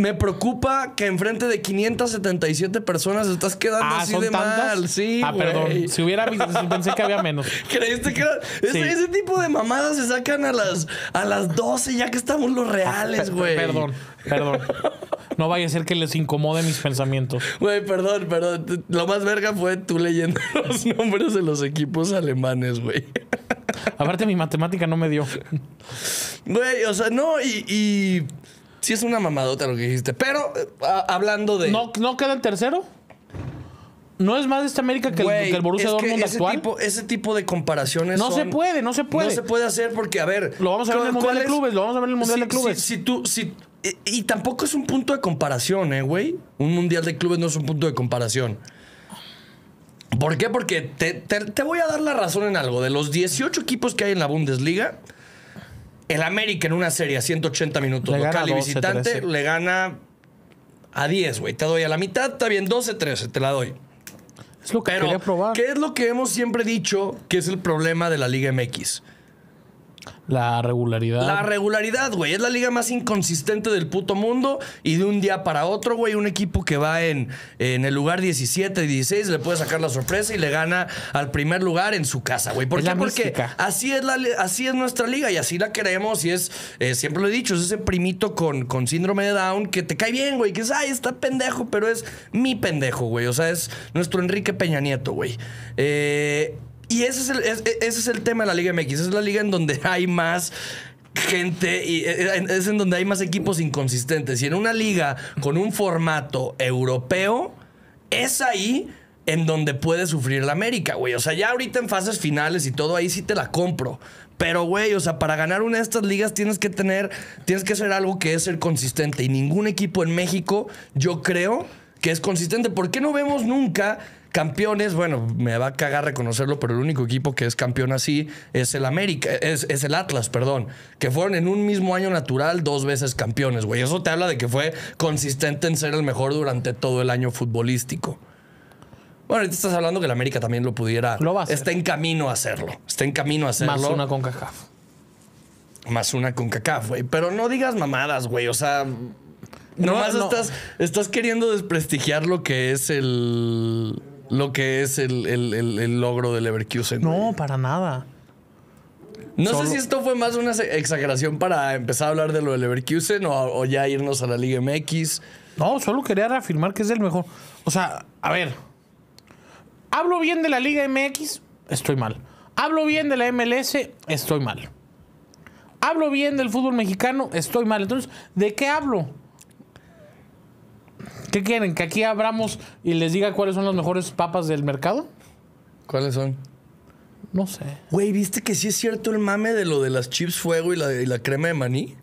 Speaker 1: me preocupa que enfrente de 577 personas estás quedando ah, así de mal. Sí, ah, perdón. Si hubiera visto, pensé que había menos. ¿Creíste que Ese, tipo de mamadas se sacan a las, a las 12 ya que estamos los reales, ah, güey. perdón,
Speaker 3: perdón. No vaya a ser que les incomode mis pensamientos.
Speaker 1: Güey, perdón, perdón. Lo más verga fue tú leyendo los nombres de los equipos alemanes, güey. Aparte, mi matemática no me dio. Güey, o sea, no, y... Sí es una mamadota lo que dijiste. Pero eh, hablando de... ¿No, queda el tercero? ¿No es más de esta América que, el, Borussia es que Dortmund ese actual? ese tipo de comparaciones no se puede, no se puede. No se puede hacer porque, a ver... Lo vamos a ver en el Mundial de Clubes, lo vamos a ver en el Mundial de Clubes. Si, tú... y, tampoco es un punto de comparación, ¿eh, güey? Un Mundial de Clubes no es un punto de comparación. ¿Por qué? Porque te voy a dar la razón en algo. De los 18 equipos que hay en la Bundesliga, el América en una serie a 180 minutos local y visitante le gana a 10, güey. Te doy a la mitad, está bien, 12, 13, te la doy. Es lo que probar. ¿Qué es lo que hemos siempre dicho que es el problema de la Liga MX?
Speaker 3: La regularidad. La
Speaker 1: regularidad, güey. Es la liga más inconsistente del puto mundo. Y de un día para otro, güey, un equipo que va en, en el lugar 17, 16, le puede sacar la sorpresa y le gana al primer lugar en su casa, güey. ¿Por qué? Porque así es, así es nuestra liga y así la queremos. Y es, eh, siempre lo he dicho, es ese primito con, con síndrome de Down que te cae bien, güey. Que es, ay, está pendejo, pero es mi pendejo, güey. O sea, es nuestro Enrique Peña Nieto, güey. Eh y ese es el, ese es el tema de la Liga MX. es la liga en donde hay más gente y eh, eh, es en donde hay más equipos inconsistentes. Y en una liga con un formato europeo, es ahí en donde puede sufrir la América, güey. O sea, ya ahorita en fases finales y todo, ahí sí te la compro. Pero, güey, o sea, para ganar una de estas ligas tienes que tener, tienes que hacer algo que es ser consistente. Y ningún equipo en México, yo creo, que es consistente. ¿Por qué no vemos nunca Campeones, bueno, me va a cagar reconocerlo, pero el único equipo que es campeón así es el América, es, el Atlas, perdón, que fueron en un mismo año natural dos veces campeones, güey. Eso te habla de que fue consistente en ser el mejor durante todo el año futbolístico. Bueno, ahorita estás hablando que el América también lo pudiera. Está en camino a hacerlo. Está en camino a hacerlo. Más una con CACAF. Más una con CACAF, güey. Pero no digas mamadas, güey. O sea, Nomás no, estás queriendo desprestigiar lo que es el lo que es el, logro del Leverkusen. No, para nada. No sé si esto fue más una exageración para empezar a hablar de lo del Leverkusen o ya irnos a la Liga MX. No, solo quería reafirmar que es el mejor.
Speaker 3: O sea, a ver. Hablo bien de la Liga MX, estoy mal. Hablo bien de la MLS, estoy mal. Hablo bien del fútbol mexicano, estoy mal. Entonces, ¿de qué hablo? ¿Qué quieren? ¿Que aquí abramos y les diga cuáles son las mejores papas del mercado? ¿Cuáles son? No sé.
Speaker 1: Güey, ¿viste que sí es cierto el mame de lo de las chips fuego y la, la crema de maní?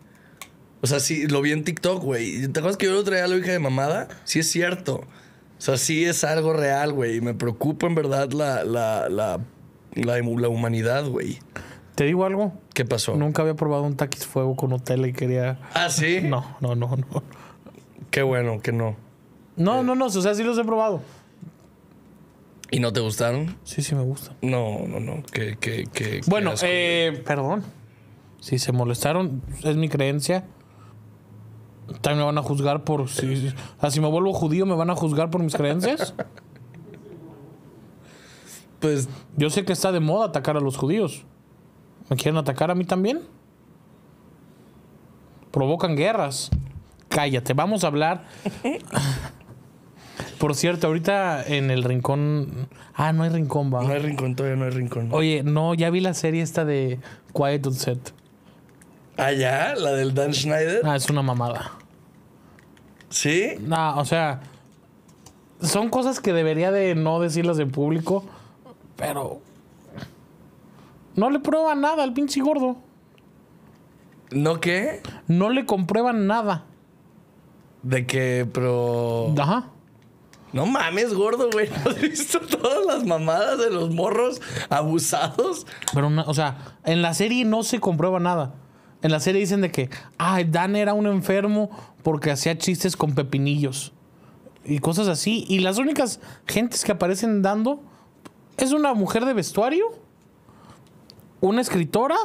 Speaker 1: O sea, sí, lo vi en TikTok, güey. ¿Te acuerdas que yo lo traía a la hija de mamada? Sí es cierto. O sea, sí es algo real, güey. me preocupa en verdad la, la, la, humanidad, güey. ¿Te digo algo? ¿Qué pasó?
Speaker 3: Nunca había probado un taquis fuego con hotel y quería... ¿Ah, sí?
Speaker 1: No, no, no, no. Qué bueno que no.
Speaker 3: No, eh. no, no, o sea, sí los he probado.
Speaker 1: ¿Y no te gustaron? Sí, sí me gustan. No, no, no.
Speaker 3: Que, que, que, bueno, eh, perdón. Si se molestaron, es mi creencia. También me van a juzgar por. Si, si me vuelvo judío, ¿me van a juzgar por mis creencias? pues. Yo sé que está de moda atacar a los judíos. ¿Me quieren atacar a mí también? Provocan guerras cállate. Vamos a hablar. Por cierto, ahorita en el rincón. Ah, no hay rincón, va. No hay rincón, todavía no hay rincón. Oye, no, ya vi la serie esta de Quiet on Set.
Speaker 1: Ah, ya, la del Dan Schneider.
Speaker 3: Ah, es una mamada.
Speaker 1: ¿Sí? No, o sea.
Speaker 3: Son cosas que debería de no decirlas en público, pero. No le prueba nada al pinche gordo.
Speaker 1: ¿No qué?
Speaker 3: No le comprueban nada.
Speaker 1: De que, pero. Ajá. No mames, gordo, güey. has visto todas las mamadas de los morros abusados? Pero,
Speaker 3: o sea, en la serie no se comprueba nada. En la serie dicen de que, ay, Dan era un enfermo porque hacía chistes con pepinillos y cosas así. Y las únicas gentes que aparecen dando es una mujer de vestuario, una escritora,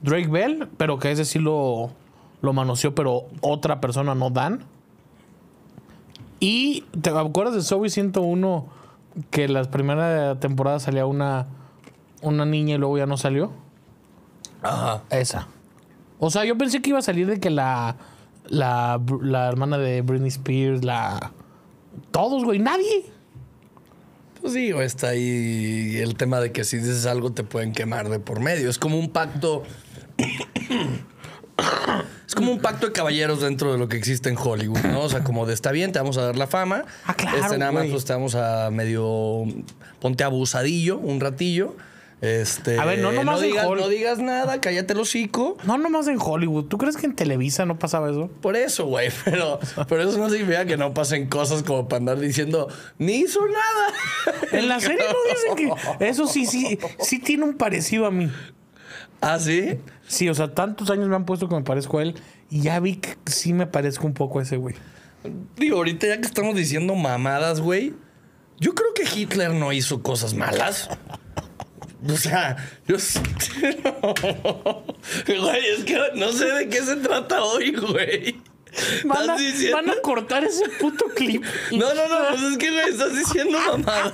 Speaker 3: Drake Bell, pero que es decirlo lo manoseó, pero otra persona no dan. Y te acuerdas de Zoe 101 que la primera temporada salía una, una niña y luego ya no salió. Ajá. Esa. O sea, yo pensé que iba a salir de que la, la, la hermana de Britney Spears, la...
Speaker 1: Todos, güey, nadie. Pues sí, o está ahí el tema de que si dices algo te pueden quemar de por medio. Es como un pacto es como un pacto de caballeros dentro de lo que existe en Hollywood, ¿no? O sea, como de está bien, te vamos a dar la fama. Ah, claro. Este nada más, pues, te vamos a medio. Ponte abusadillo un ratillo. Este, a ver, no nomás digas, No
Speaker 3: digas nada, cállate el hocico. No nomás en Hollywood. ¿Tú crees que en Televisa no pasaba eso?
Speaker 1: Por eso, güey. Pero, pero eso no significa que no pasen cosas como para andar diciendo, ni hizo nada. En la serie no dicen que... Eso sí, sí, sí
Speaker 3: tiene un parecido a mí. ¿Ah, sí? Sí, o sea, tantos años me han puesto que me parezco a él y ya vi que sí me parezco un poco a ese güey.
Speaker 1: Digo, ahorita ya que estamos diciendo mamadas, güey, yo creo que Hitler no hizo cosas malas. O sea, yo. güey, es que no sé de qué
Speaker 2: se trata hoy, güey. Van a, van a
Speaker 1: cortar ese puto clip. No, no, no,
Speaker 2: pues es que me estás diciendo mamada.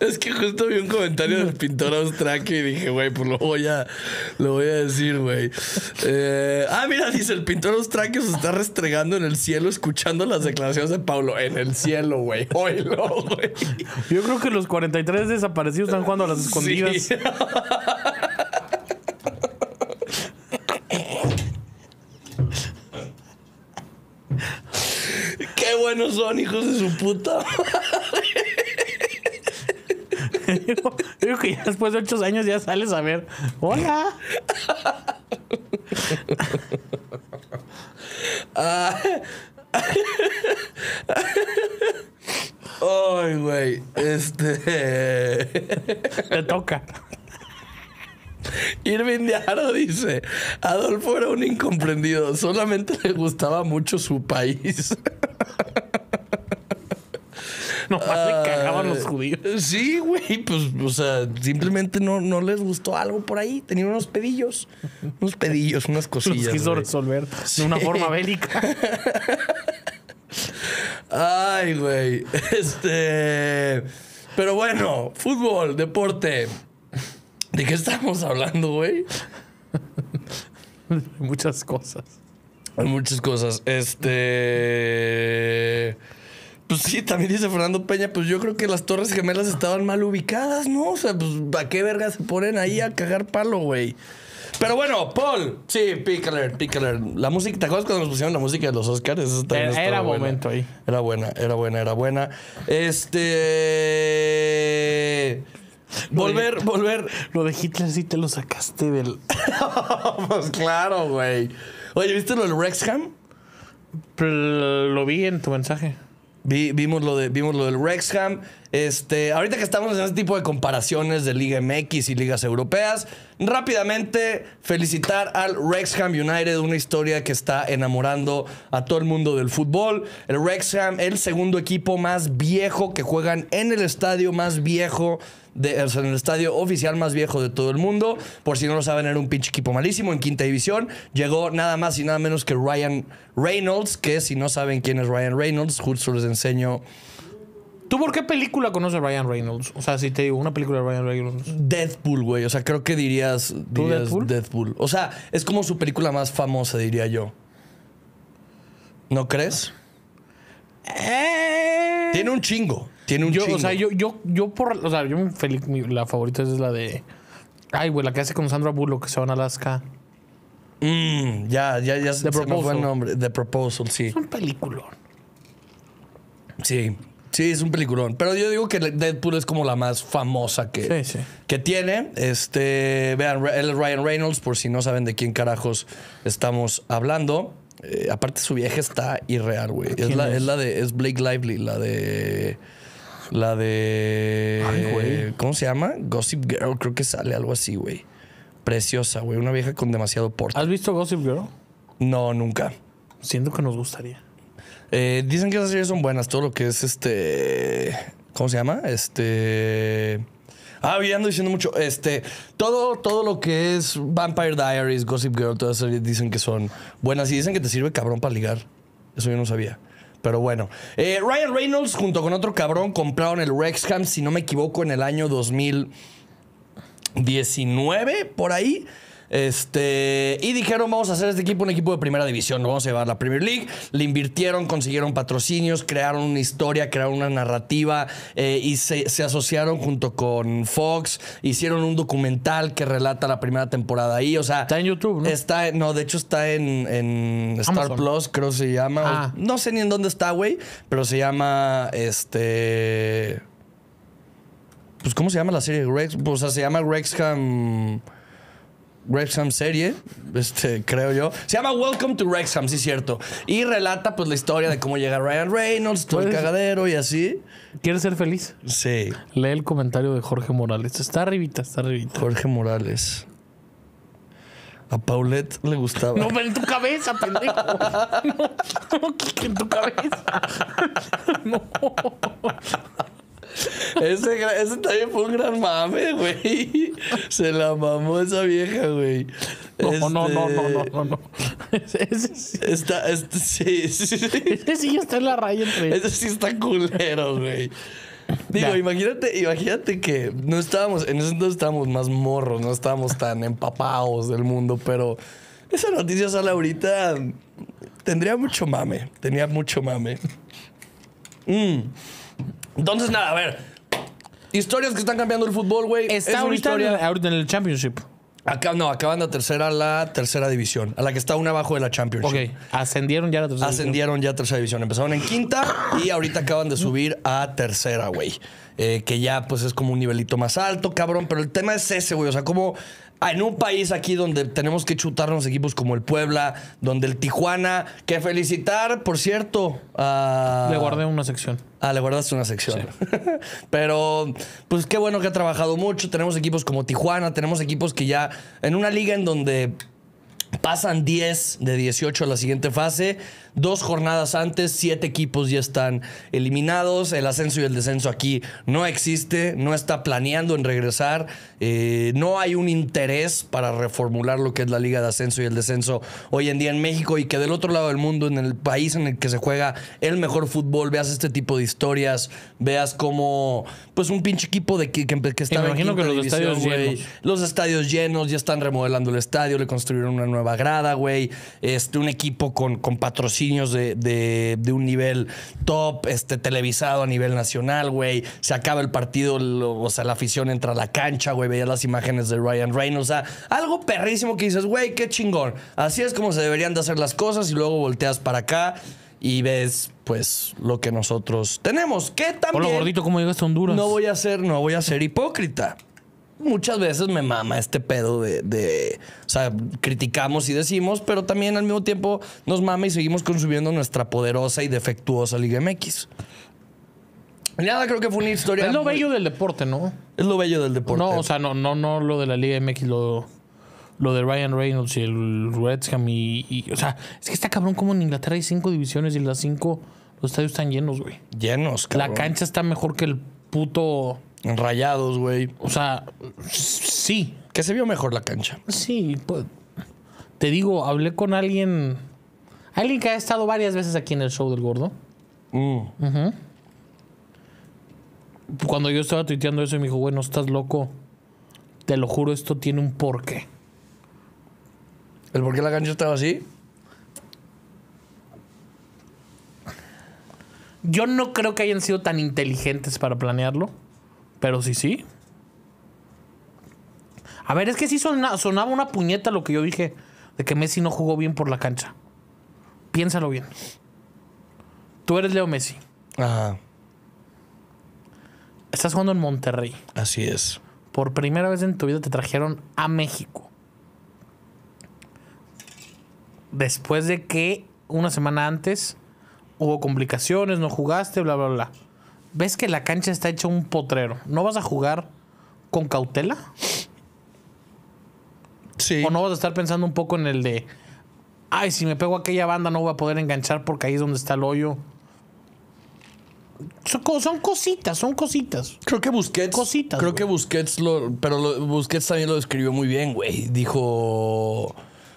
Speaker 1: Es que justo vi un comentario del pintor austraque y dije, güey, pues lo voy a, lo voy a decir, güey. Eh, ah, mira, dice, el pintor austraque se está restregando en el cielo escuchando las declaraciones de Pablo. En el cielo, güey. güey. Yo creo
Speaker 3: que los 43 desaparecidos están jugando a las escondidas.
Speaker 1: Qué buenos son, hijos de su puta.
Speaker 3: digo, que después de ocho años ya sales a ver. ¡Hola!
Speaker 1: Ay, güey. Este. Te toca. Irving Aro dice: Adolfo era un incomprendido. Solamente le gustaba mucho su país nomás
Speaker 2: le cagaban los ah,
Speaker 1: judíos. Sí, güey, pues, o sea, simplemente no, no les gustó algo por ahí. Tenían unos pedillos, unos pedillos, unas cosillas. Los quiso resolver de una forma bélica. Ay, güey. Este. Pero bueno, fútbol, deporte. ¿De qué estamos hablando, güey? Muchas cosas. Muchas cosas. Este. Pues sí, también dice Fernando Peña, pues yo creo que las Torres Gemelas estaban mal ubicadas, ¿no? O sea, pues ¿a qué verga se ponen ahí a cagar palo, güey? Pero bueno, Paul, sí, Pickler, Pickler. La música, ¿te acuerdas cuando nos pusieron la música de los Oscars? era, momento ahí. Era buena, era buena, era buena. Este. volver, volver. Lo de Hitler sí te lo sacaste del. pues claro, güey. Oye, ¿viste lo del Rexham? lo vi en tu mensaje vimos, lo de, vimos lo del Rexham. Este, ahorita que estamos en este tipo de comparaciones de Liga MX y ligas europeas, rápidamente felicitar al Rexham United, una historia que está enamorando a todo el mundo del fútbol. El Rexham el segundo equipo más viejo que juegan en el estadio más viejo en el estadio oficial más viejo de todo el mundo. Por si no lo saben, era un pinche equipo malísimo en quinta división. Llegó nada más y nada menos que Ryan Reynolds, que si no saben quién es Ryan Reynolds, justo les enseño ¿Tú por qué película conoces a Ryan Reynolds? O sea, si te digo, una película de Ryan Reynolds. Deadpool, güey. O sea, creo que dirías, Deadpool? O sea, es como su película más famosa, diría yo. ¿No crees? Eh. Tiene un chingo. Tiene un yo, chingo. O sea, yo,
Speaker 3: yo, yo por. O sea, yo mi, la favorita es la de. Ay, güey, la que hace con Sandra Bullock, que se va a Alaska.
Speaker 1: Mmm, ya, ya, ya. se Me nombre. The Proposal, sí. Es un peliculón. Sí. Sí, es un peliculón. Pero yo digo que Deadpool es como la más famosa que, que tiene. Este, vean, él es Ryan Reynolds, por si no saben de quién carajos estamos hablando. Eh, aparte, su vieja está irreal, güey. Es la, de. Es Blake Lively, la de. La de. ¿Cómo se llama? Gossip Girl, creo que sale algo así, güey. Preciosa, güey. Una vieja con demasiado porte. ¿Has visto Gossip Girl? No, nunca. Siento que nos gustaría. Eh, dicen que esas series son buenas, todo lo que es este. ¿Cómo se llama? Este. Ah, ya ando diciendo mucho. Este, todo, todo lo que es Vampire Diaries, Gossip Girl, todas esas series dicen que son buenas y dicen que te sirve cabrón para ligar. Eso yo no sabía. Pero bueno, eh, Ryan Reynolds junto con otro cabrón compraron el Rexham, si no me equivoco, en el año 2019, por ahí. Este, y dijeron, vamos a hacer este equipo un equipo de primera división, vamos a llevar a la Premier League. Le invirtieron, consiguieron patrocinios, crearon una historia, crearon una narrativa eh, y se, asociaron junto con Fox, hicieron un documental que relata la primera temporada ahí, o sea... Está en YouTube, ¿no? Está, no, de hecho está en, Star Plus, creo se llama. Ah. No sé ni en dónde está, güey, pero se llama, este... Pues, ¿cómo se llama la serie? o sea, se llama Rexham... Wrexham serie, este, creo yo. Se llama Welcome to Wrexham, sí, cierto. Y relata pues la historia de cómo llega Ryan Reynolds, todo el pues,
Speaker 3: cagadero y así. ¿Quieres ser feliz? Sí. Lee el comentario de Jorge Morales. Está arribita, está arribita. Jorge Morales.
Speaker 1: A Paulette le gustaba. No,
Speaker 3: pero en tu cabeza, pendejo. No, no, en tu cabeza.
Speaker 1: No. Ese, ese también fue un gran mame, güey. Se la mamó esa vieja, güey. No, no, no, no, este no, no, Ese, sí. Está, este sí, Ese sí está en la raya entre Ese sí está culero, güey. Digo, imagínate, imagínate que no estábamos, en ese entonces estábamos más morros, no estábamos tan empapados del mundo, pero esa noticia sale ahorita. Tendría mucho mame, tenía mucho mame. Mm. Entonces, nada, a ver. Historias que están cambiando el fútbol, güey. Está ahorita, una en, ahorita en el Championship. Acá, no, acaban de tercera, la tercera división, a la que está una abajo de la Championship. Ok, ascendieron ya a la tercera Ascendieron ya a tercera división. Empezaron en quinta y ahorita acaban de subir a tercera, güey. Eh, que ya, pues, es como un nivelito más alto, cabrón. Pero el tema es ese, güey. O sea, como Ah, en un país aquí donde tenemos que chutarnos equipos como el Puebla, donde el Tijuana, que felicitar, por cierto, Le guardé una sección. Ah, le guardaste una sección. Pero, pues qué bueno que ha trabajado mucho. Tenemos equipos como Tijuana, tenemos equipos que ya, en una liga en donde pasan 10 de 18 a la siguiente fase, Dos jornadas antes, siete equipos ya están eliminados. El ascenso y el descenso aquí no existe, no está planeando en regresar. Eh, no hay un interés para reformular lo que es la liga de ascenso y el descenso hoy en día en México y que del otro lado del mundo, en el país en el que se juega el mejor fútbol, veas este tipo de historias, veas como pues un pinche equipo de que, está en los estadios llenos. Los estadios llenos, ya están remodelando el estadio, le construyeron una nueva grada, güey. Este, un equipo con, con patrocinio de, de, un nivel top, este, televisado a nivel nacional, güey. Se acaba el partido, o sea, la afición entra a la cancha, güey. Veía las imágenes de Ryan Reynolds. O sea, algo perrísimo que dices, güey, qué chingón. Así es como se deberían de hacer las cosas y luego volteas para acá y ves pues lo que nosotros tenemos. qué también. Hola, gordito, ¿cómo llegaste a Honduras? No voy a ser, no voy a ser hipócrita muchas veces me mama este pedo de, O sea, criticamos y decimos, pero también al mismo tiempo nos mama y seguimos consumiendo nuestra poderosa y defectuosa Liga MX. Nada, creo que fue una historia. Es lo bello del
Speaker 3: deporte, ¿no? Es lo bello del deporte. No, o sea, no, no, no lo de la Liga MX, lo, lo de Ryan Reynolds y el Redskam. y, y, O sea, es que está cabrón como en Inglaterra hay cinco divisiones y las cinco, los estadios están llenos, güey. Llenos, cabrón. La cancha está mejor que el puto Rayados, güey. O sea, sí. Que se vio mejor la cancha. Sí, pues, te digo, hablé con alguien, alguien que ha estado varias veces aquí en el show del gordo. Mm. Cuando yo estaba tuiteando eso, me dijo, güey, no estás loco. Te lo juro, esto tiene un porqué. ¿El por qué la cancha estaba así? Yo no creo que hayan sido tan inteligentes para planearlo. Pero sí, sí. A ver, es que sí sonaba una puñeta lo que yo dije de que Messi no jugó bien por la cancha. Piénsalo bien. Tú eres Leo Messi. Ajá. Estás jugando en Monterrey. Así es. Por primera vez en tu vida te trajeron a México. Después de que una semana antes hubo complicaciones, no jugaste, bla, bla, bla ves que la cancha está hecha un potrero, ¿no vas a jugar con cautela? Sí. ¿O no vas a estar pensando un poco en el de, ay, si me pego a aquella banda no voy a poder enganchar porque ahí es donde está el hoyo? Son, cositas, son cositas. Creo que Busquets.
Speaker 1: Cositas. Creo que Busquets lo. Pero Busquets también lo describió muy bien, güey. Dijo.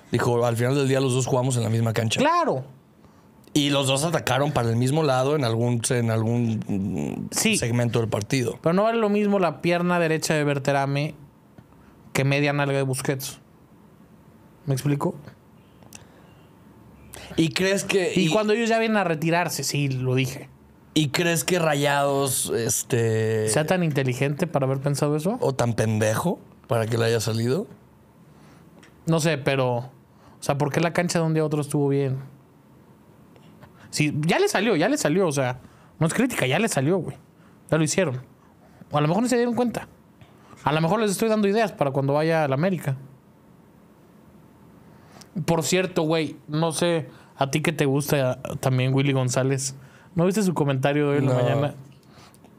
Speaker 1: Dijo, al final del día los dos jugamos en la misma cancha. Claro. Y los dos atacaron para el mismo lado en algún, en algún segmento del partido. Pero no vale lo
Speaker 3: mismo la pierna derecha de Berterame que media nalga de Busquets.
Speaker 1: ¿Me explico? ¿Y crees que.? Y, cuando ellos ya vienen a
Speaker 3: retirarse, sí, lo dije. ¿Y crees que Rayados. Este, sea tan inteligente para haber pensado eso? ¿O tan pendejo para que le haya salido? No sé, pero. O sea, ¿por qué la cancha de un día a otro estuvo bien? Si, ya le salió, ya le salió. O sea, no es crítica, ya le salió, güey. Ya lo hicieron. O a lo mejor no se dieron cuenta. A lo mejor les estoy dando ideas para cuando vaya a la América. Por cierto, güey, no sé a ti que te gusta también Willy González. ¿No viste su comentario de hoy en la mañana?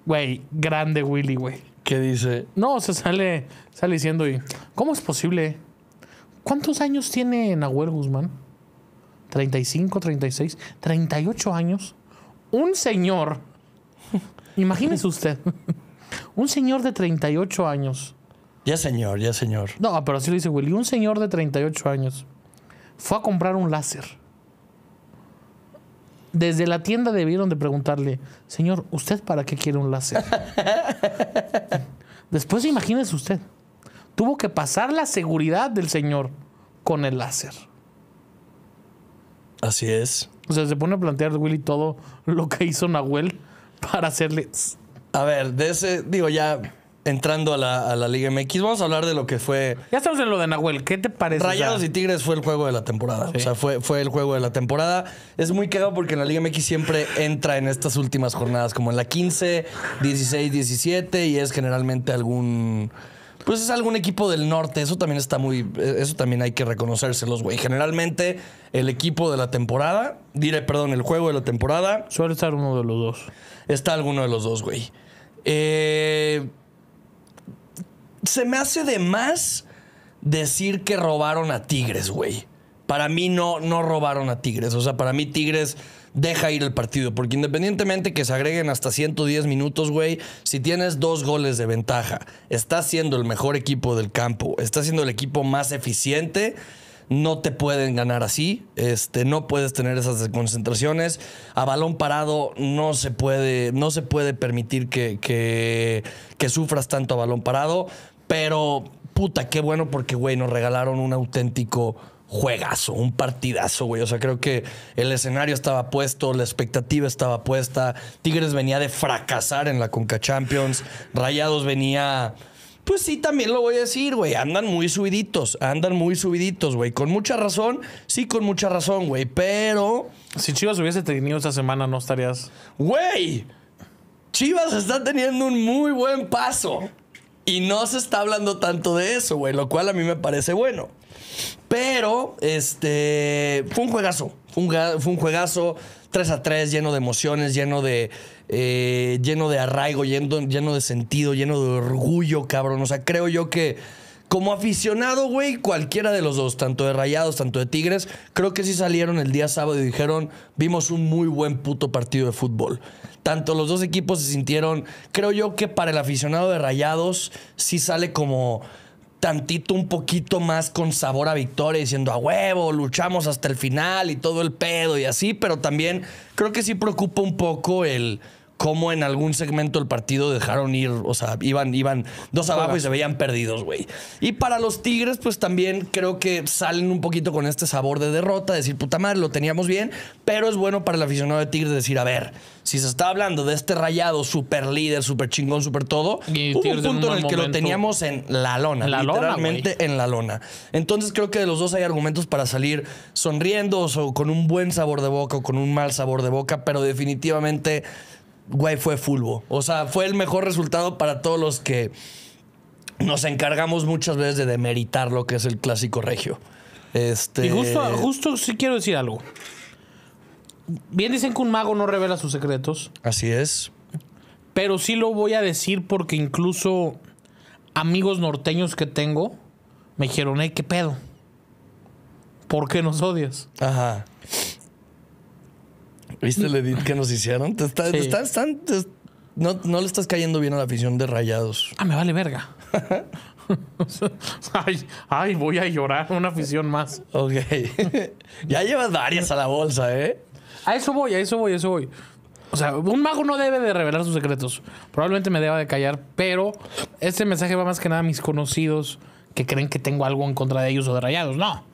Speaker 3: Güey, grande Willy, güey. ¿Qué dice? No, se sale, sale diciendo y... ¿Cómo es posible? ¿Cuántos años tiene Nahuel Guzmán? 35, 36, 38 años, un señor, imagínese usted, un señor de 38 años.
Speaker 1: Ya señor, ya señor.
Speaker 3: No, pero así lo dice Willy, un señor de 38 años fue a comprar un láser. Desde la tienda debieron de preguntarle, señor, ¿usted para qué quiere un láser? Después imagínese usted, tuvo que pasar la seguridad del señor con el láser. Así es. O sea, se pone a plantear Willy
Speaker 1: todo lo que hizo Nahuel para hacerle. A ver, de ese, digo, ya entrando a la, Liga MX, vamos a hablar de lo que fue. Ya estamos en lo de Nahuel, ¿qué te parece? Rayados y Tigres fue el juego de la temporada. O sea, fue, fue el juego de la temporada. Es muy cagado porque en la Liga MX siempre entra en estas últimas jornadas, como en la 15, 16, 17, y es generalmente algún pues es algún equipo del norte. Eso también está muy. Eh, eso también hay que reconocérselos, güey. Generalmente, el equipo de la temporada, diré, perdón, el juego de la temporada. Suele estar uno de los dos. Está alguno de los dos, güey. Eh, se me hace de más decir que robaron a Tigres, güey. Para mí no, no robaron a Tigres. O sea, para mí Tigres deja ir el partido. Porque independientemente que se agreguen hasta 110 minutos, güey, si tienes dos goles de ventaja, estás siendo el mejor equipo del campo, estás siendo el equipo más eficiente no te pueden ganar así, este, no puedes tener esas desconcentraciones. A balón parado no se puede, no se puede permitir que, que, que sufras tanto a balón parado, pero puta, qué bueno porque, güey, nos regalaron un auténtico juegazo, un partidazo, güey. O sea, creo que el escenario estaba puesto, la expectativa estaba puesta. Tigres venía de fracasar en la Conca Champions. Rayados venía. Pues sí, también lo voy a decir, güey. Andan muy subiditos, andan muy subiditos, güey. Con mucha razón, sí, con mucha razón, güey. Pero. Si Chivas hubiese tenido esta semana, no estarías. ¡Güey! Chivas está teniendo un muy buen paso. Y no se está hablando tanto de eso, güey, lo cual a mí me parece bueno. Pero, este, fue un juegazo. Fue un, juegazo 3 a 3, lleno de emociones, lleno de, eh, lleno de arraigo, lleno, lleno de sentido, lleno de orgullo, cabrón. O sea, creo yo que como aficionado, güey, cualquiera de los dos, tanto de Rayados, tanto de Tigres, creo que sí salieron el día sábado y dijeron, vimos un muy buen puto partido de fútbol. Tanto los dos equipos se sintieron, creo yo que para el aficionado de Rayados sí sale como tantito, un poquito más con sabor a victoria, diciendo a huevo, luchamos hasta el final y todo el pedo y así, pero también creo que sí preocupa un poco el como en algún segmento del partido dejaron ir, o sea, iban, iban dos abajo y se veían perdidos, güey. Y para los Tigres, pues también creo que salen un poquito con este sabor de derrota, decir, puta madre, lo teníamos bien, pero es bueno para el aficionado de Tigres decir, a ver, si se está hablando de este rayado super líder, super chingón, super todo, hubo un punto en, el que lo teníamos en la lona, literalmente en la lona. Entonces creo que de los dos hay argumentos para salir sonriendo o con un buen sabor de boca o con un mal sabor de boca, pero definitivamente güey, fue fulbo. O sea, fue el mejor resultado para todos los que nos encargamos muchas veces de demeritar lo que es el clásico regio. Este... Y justo, justo sí quiero decir algo. Bien dicen que un
Speaker 3: mago no revela sus secretos. Así es. Pero sí lo voy a decir porque incluso amigos norteños que tengo me dijeron, hey, ¿qué pedo?
Speaker 1: ¿Por qué nos odias? Ajá. ¿Viste el mm. edit que nos hicieron? Te no, no, le estás cayendo bien a la afición de rayados.
Speaker 3: Ah, me vale verga.
Speaker 1: ay, ay,
Speaker 3: voy a llorar una afición más. Ok. ya llevas varias a la bolsa, ¿eh? A eso voy, a eso voy, a eso voy. O sea, un mago no debe de revelar sus secretos. Probablemente me deba de callar, pero este mensaje va más que nada a mis conocidos que creen que tengo algo en contra de ellos o de rayados. No.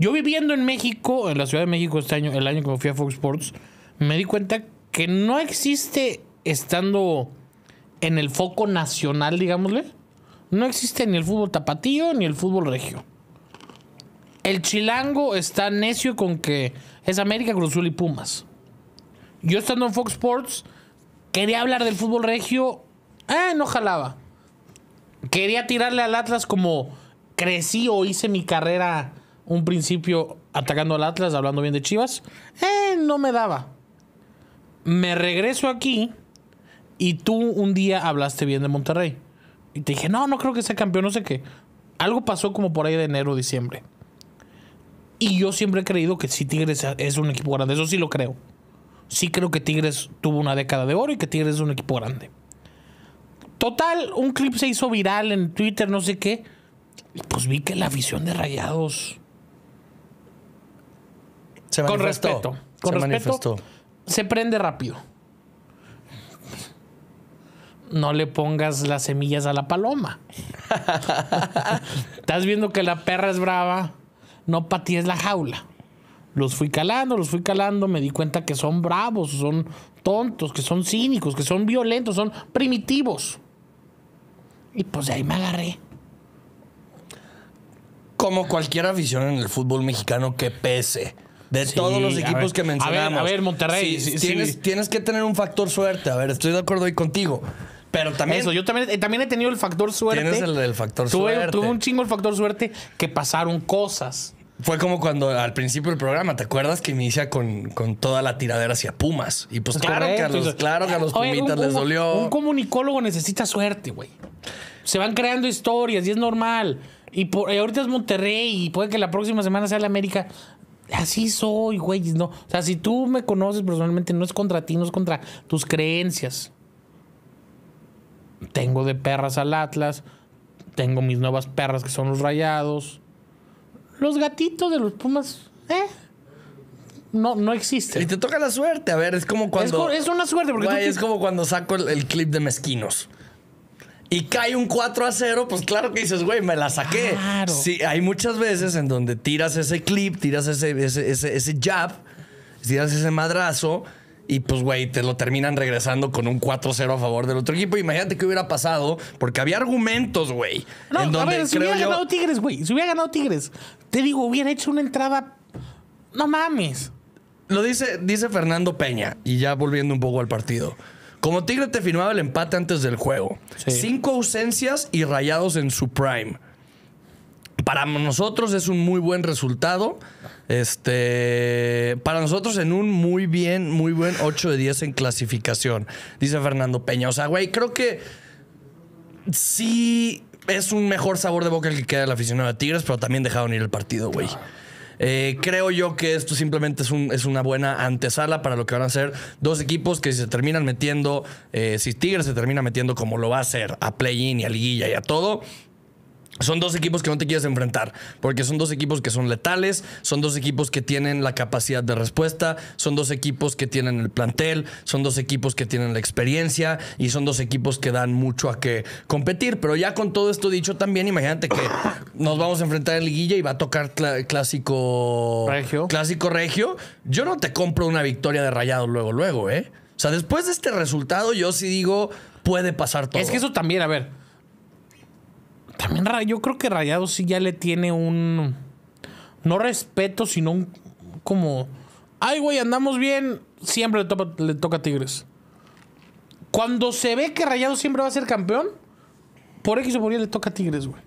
Speaker 3: Yo viviendo en México, en la Ciudad de México este año, el año que fui a Fox Sports, me di cuenta que no existe estando en el foco nacional, digámosle, no existe ni el fútbol tapatío ni el fútbol regio. El chilango está necio con que es América, Cruz y Pumas. Yo estando en Fox Sports, quería hablar del fútbol regio, ¡Ah, no jalaba. Quería tirarle al Atlas como crecí o hice mi carrera un principio atacando al Atlas, hablando bien de Chivas, eh, no me daba. Me regreso aquí y tú un día hablaste bien de Monterrey. Y te dije, no, no creo que sea campeón, no sé qué. Algo pasó como por ahí de enero, o diciembre. Y yo siempre he creído que sí, Tigres es un equipo grande. Eso sí lo creo. Sí creo que Tigres tuvo una década de oro y que Tigres es un equipo grande. Total, un clip se hizo viral en Twitter, no sé qué. Y pues vi que la visión de Rayados
Speaker 1: con respeto. Con respeto,
Speaker 3: se prende rápido. No le pongas las semillas a la paloma. Estás viendo que la perra es brava. No patíes la jaula. Los fui calando, los fui calando. Me di cuenta que son bravos, son tontos, que son cínicos, que son violentos, son primitivos. Y pues de ahí me agarré.
Speaker 1: Como cualquier afición en el fútbol mexicano que pese de todos los equipos que mencionamos. A ver, Monterrey. tienes, tienes que tener un factor suerte. A ver, estoy de acuerdo hoy contigo. Pero también. Eso, yo también, eh,
Speaker 3: también he tenido el factor suerte. Tienes el, factor suerte. Tuve un chingo el factor suerte que pasaron cosas.
Speaker 1: Fue como cuando al principio del programa, ¿te acuerdas que inicia con, toda la tiradera hacia Pumas? Y pues, pues claro que a los, claro les dolió. Un
Speaker 3: comunicólogo necesita suerte, güey. Se van creando historias y es normal. Y, por, y ahorita es Monterrey y puede que la próxima semana sea la América así soy, güey. No. O sea, si tú me conoces personalmente, no es contra ti, no es contra tus creencias. Tengo de perras al Atlas. Tengo mis nuevas perras que son los rayados. Los gatitos de los Pumas, ¿eh? No, no existen. Y te
Speaker 1: toca la suerte. A ver, es como cuando. Es, una suerte, porque. es como cuando saco el clip de mezquinos y cae un 4 a 0, pues claro que dices, güey, me la saqué. Claro. Sí, hay muchas veces en donde tiras ese clip, tiras ese, ese, ese, jab, tiras ese madrazo. Y pues, güey, te lo terminan regresando con un 4-0 a favor del otro equipo. Imagínate qué hubiera pasado, porque había argumentos, güey. No, a ver, si hubiera ganado
Speaker 3: Tigres, güey. Si hubiera ganado Tigres, te digo, hubiera hecho una entrada. No mames.
Speaker 1: Lo dice, dice Fernando Peña, y ya volviendo un poco al partido. Como Tigre te firmaba el empate antes del juego. Cinco ausencias y rayados en su prime. Para nosotros es un muy buen resultado. Este, para nosotros en un muy bien, muy buen 8 de 10 en clasificación, dice Fernando Peña. O sea, güey, creo que sí es un mejor sabor de boca el que queda el aficionado de Tigres, pero también dejaron ir el partido, güey. Eh, creo yo que esto simplemente es, un, es, una buena antesala para lo que van a ser dos equipos que si se terminan metiendo, eh, si Tigres se termina metiendo como lo va a hacer a play-in y a liguilla y a todo, son dos equipos que no te quieres enfrentar, porque son dos equipos que son letales, son dos equipos que tienen la capacidad de respuesta, son dos equipos que tienen el plantel, son dos equipos que tienen la experiencia y son dos equipos que dan mucho a que competir. Pero ya con todo esto dicho también, imagínate que nos vamos a enfrentar en liguilla y va a tocar clásico regio. clásico regio. Yo no te compro una victoria de rayado luego, luego, ¿eh? O sea, después de este resultado yo sí digo, puede pasar todo. Es que eso también, a ver,
Speaker 3: también yo creo que Rayado sí ya le tiene un. No respeto, sino un. Como. Ay, güey, andamos bien. Siempre le, toca a Tigres. Cuando se ve que Rayado siempre va a ser campeón, por X o por Y le toca a Tigres, güey.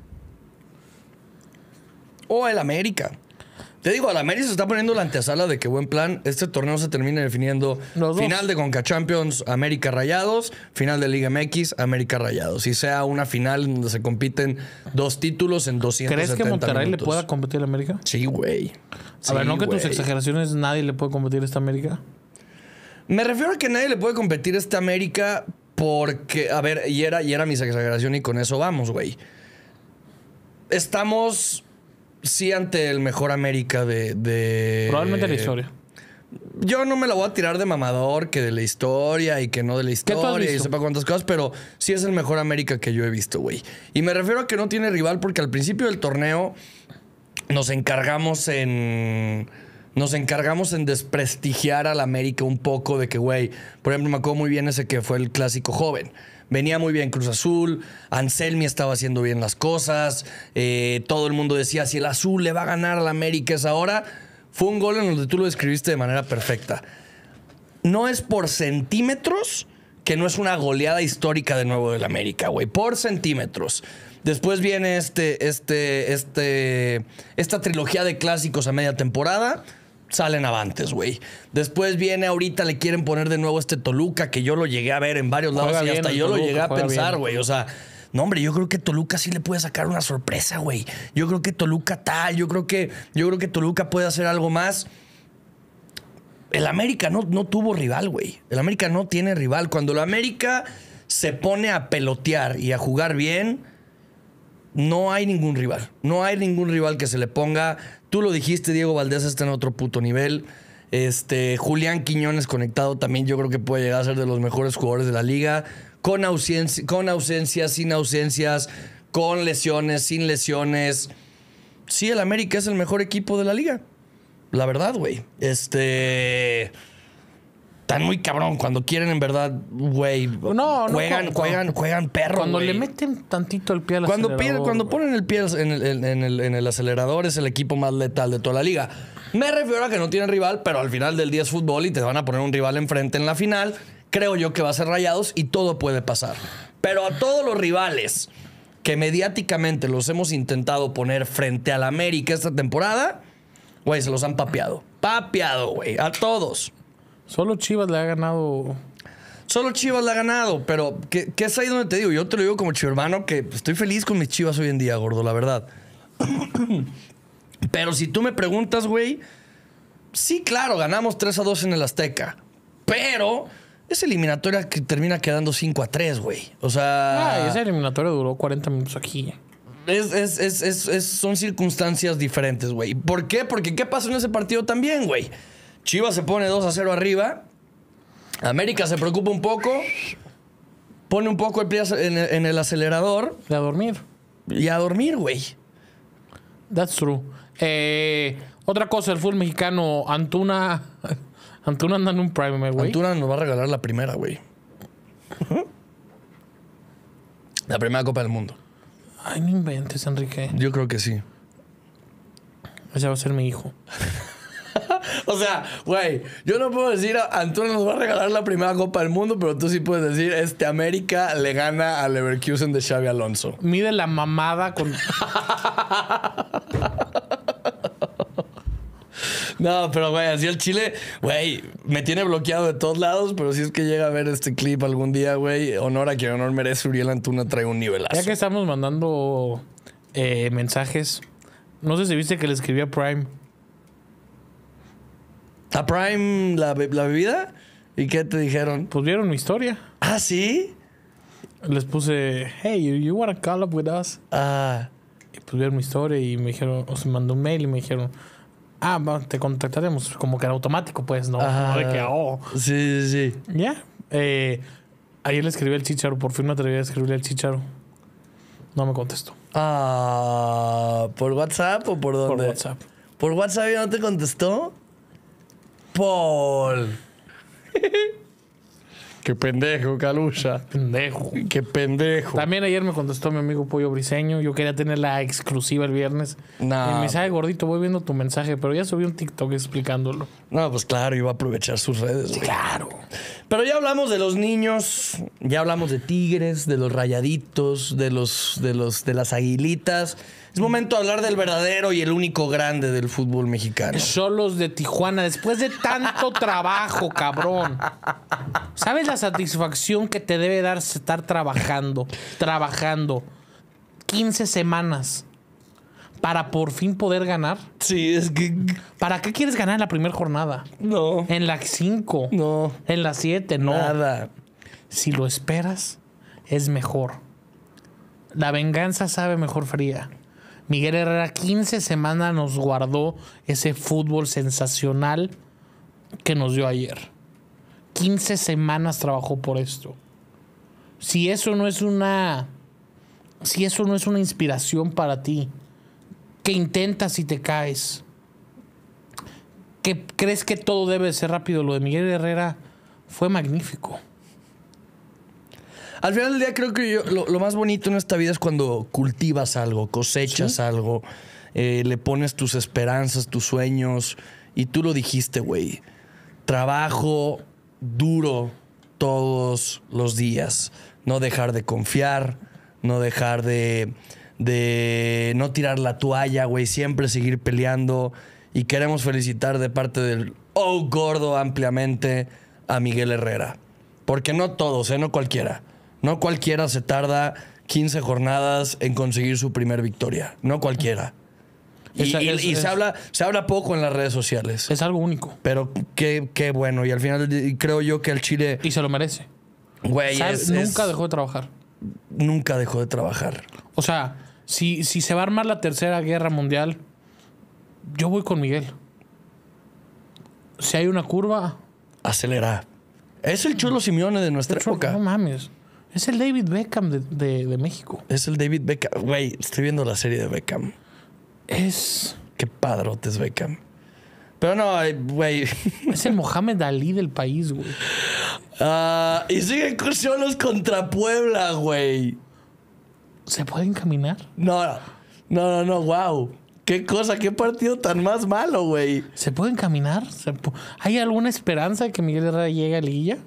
Speaker 3: O el América.
Speaker 1: Te digo, a la América se está poniendo la antesala de que buen plan. Este torneo se termine definiendo final de Conca Champions América Rayados, final de Liga MX América Rayados. Y sea una final donde se compiten dos títulos en 270 ¿Crees que Monterrey le pueda
Speaker 3: competir a América? Sí, güey. a ver, ¿no que tus exageraciones nadie le puede competir a esta América?
Speaker 1: Me refiero a que nadie le puede competir a esta América porque, a ver, y era, y era mi exageración y con eso vamos, güey. Estamos sí ante el mejor América de, Probablemente la historia. Yo no me la voy a tirar de mamador, que de la historia y que no de la historia y sepa cuántas cosas, pero sí es el mejor América que yo he visto, güey. Y me refiero a que no tiene rival porque al principio del torneo nos encargamos en nos encargamos en desprestigiar al América un poco de que, güey, por ejemplo, me acuerdo muy bien ese que fue el clásico joven venía muy bien Cruz Azul, Anselmi estaba haciendo bien las cosas, eh, todo el mundo decía, si el Azul le va a ganar al América es ahora, fue un gol en donde tú lo describiste de manera perfecta. No es por centímetros que no es una goleada histórica de nuevo del América, güey, por centímetros. Después viene este, este, este, esta trilogía de clásicos a media temporada salen avantes, güey. Después viene ahorita, le quieren poner de nuevo este Toluca, que yo lo llegué a ver en varios lados y hasta yo lo llegué a pensar, güey. O sea, no, hombre, yo creo que Toluca sí le puede sacar una sorpresa, güey. Yo creo que Toluca tal, yo creo que, yo creo que Toluca puede hacer algo más. El América no, no tuvo rival, güey. El América no tiene rival. Cuando el América se pone a pelotear y a jugar bien, no hay ningún rival. No hay ningún rival que se le ponga Tú lo dijiste, Diego Valdés está en otro puto nivel. Este, Julián Quiñones conectado también yo creo que puede llegar a ser de los mejores jugadores de la liga. Con, ausencia, con ausencias, sin ausencias, con lesiones, sin lesiones. Sí, el América es el mejor equipo de la liga. La verdad, güey. Este están muy cabrón. Cuando quieren, en verdad, güey. No, juegan, no, juegan, juegan perro. Cuando le meten tantito el pie al cuando acelerador. cuando ponen el pie en el, en el, acelerador, es el equipo más letal de toda la liga. Me refiero a que no tienen rival, pero al final del día es fútbol y te van a poner un rival enfrente en la final. Creo yo que va a ser rayados y todo puede pasar. Pero a todos los rivales que mediáticamente los hemos intentado poner frente al América esta temporada, güey, se los han papeado. Papeado, güey. A todos. Solo Chivas le ha ganado. Solo Chivas le ha ganado, pero ¿qué, es ahí donde te digo? Yo te lo digo como chivermano que estoy feliz con mis Chivas hoy en día, gordo, la verdad. pero si tú me preguntas, güey, sí, claro, ganamos 3 a 2 en el Azteca, pero Esa eliminatoria que termina quedando 5 a 3, güey. O sea. Ah, esa eliminatoria duró 40 minutos aquí. Es, es, es, son circunstancias diferentes, güey. ¿Por qué? Porque ¿qué pasó en ese partido también, güey? Chivas se pone 2 a 0 arriba. América se preocupa un poco. Pone un poco el pie en el, acelerador. Y a dormir. Y a dormir, güey. That's true.
Speaker 3: Eh, otra cosa, el fútbol mexicano, Antuna. Antuna anda en un primer, eh, güey. Antuna
Speaker 1: nos va a regalar la primera, güey. la primera Copa del Mundo.
Speaker 3: Ay, no inventes, Enrique. Yo
Speaker 1: creo que sí. Ese va a ser mi hijo. O sea, güey, yo no puedo decir, Antuna nos va a regalar la primera Copa del Mundo, pero tú sí puedes decir, este América le gana al Leverkusen de Xavi Alonso.
Speaker 3: Mide la mamada con...
Speaker 1: No, pero güey, así el Chile, güey, me tiene bloqueado de todos lados, pero si es que llega a ver este clip algún día, güey, honor a quien honor merece, Uriel Antuna trae un nivelazo. Ya que estamos mandando eh, mensajes, no sé si viste que le escribí a Prime. Prime la, bebida? ¿Y qué te dijeron? Pues vieron mi historia. ¿Ah, sí? Les puse, hey,
Speaker 3: you, want wanna call up with us? Ah, Y pues vieron mi historia y me dijeron, o se mandó un mail y me dijeron, ah, te contactaremos. Como que en automático, pues, ¿no? Ah. de que, oh". sí, sí, sí. Ya. Eh, ayer le escribí al chicharo, por fin me atreví a escribirle al chicharo.
Speaker 1: No me contestó. Ah, ¿por WhatsApp o por dónde? Por WhatsApp. ¿Por WhatsApp ya no te contestó? Qué pendejo, Calucha. Pendejo. Qué pendejo. También ayer me
Speaker 3: contestó mi amigo Pollo Briseño. Yo quería tener la exclusiva el viernes. Y me dice, pues. gordito, voy viendo
Speaker 1: tu mensaje, pero ya subí un TikTok explicándolo. No, pues claro, iba a aprovechar sus redes. claro. Pero ya hablamos de los niños, ya hablamos de tigres, de los rayaditos, de los, de los, de las aguilitas. Es momento de hablar del verdadero y el único grande del fútbol mexicano. Solos de Tijuana, después de tanto trabajo, cabrón.
Speaker 3: ¿Sabes la satisfacción que te debe dar estar trabajando? Trabajando 15 semanas para por fin poder ganar. Sí, es que. ¿Para qué quieres ganar en la primera jornada? No. En la 5. No. En la 7, no. Nada. Si lo esperas, es mejor. La venganza sabe mejor fría. Miguel Herrera 15 semanas nos guardó ese fútbol sensacional que nos dio ayer. 15 semanas trabajó por esto. Si eso no es una si eso no es una inspiración para ti, que intentas y te caes, que crees que todo debe ser rápido, lo de Miguel Herrera fue magnífico.
Speaker 1: Al final del día creo que lo, más bonito en esta vida es cuando cultivas algo, cosechas algo, eh, le pones tus esperanzas, tus sueños. Y tú lo dijiste, güey. Trabajo duro todos los días. No dejar de confiar, no dejar de, de no tirar la toalla, güey. Siempre seguir peleando. Y queremos felicitar de parte del Oh Gordo ampliamente a Miguel Herrera. Porque no todos, ¿eh? no cualquiera. No cualquiera se tarda 15 jornadas en conseguir su primer victoria. No cualquiera.
Speaker 2: Y, se, habla,
Speaker 1: se habla poco en las redes sociales. Es algo único. Pero qué, qué bueno. Y al final creo yo que el Chile... Y se lo merece.
Speaker 3: Güey, nunca dejó
Speaker 1: de trabajar. Nunca dejó de
Speaker 3: trabajar. O sea, si, si se va a armar la tercera guerra mundial, yo voy con Miguel. Si hay una curva...
Speaker 1: Acelera. Es el Chulo Simeone de nuestra época.
Speaker 3: no mames. Es el David Beckham de, México.
Speaker 1: Es el David Beckham. Güey, estoy viendo la serie de Beckham. Es. Qué padrote es Beckham. Pero no, güey. Es el Mohamed Ali del país, güey. Ah, y siguen los contra Puebla, güey. ¿Se pueden caminar? No, no, no, no, wow. Qué cosa, qué partido
Speaker 3: tan más malo, güey. ¿Se pueden caminar? ¿Hay alguna esperanza de que Miguel Herrera llegue a
Speaker 1: Liguilla?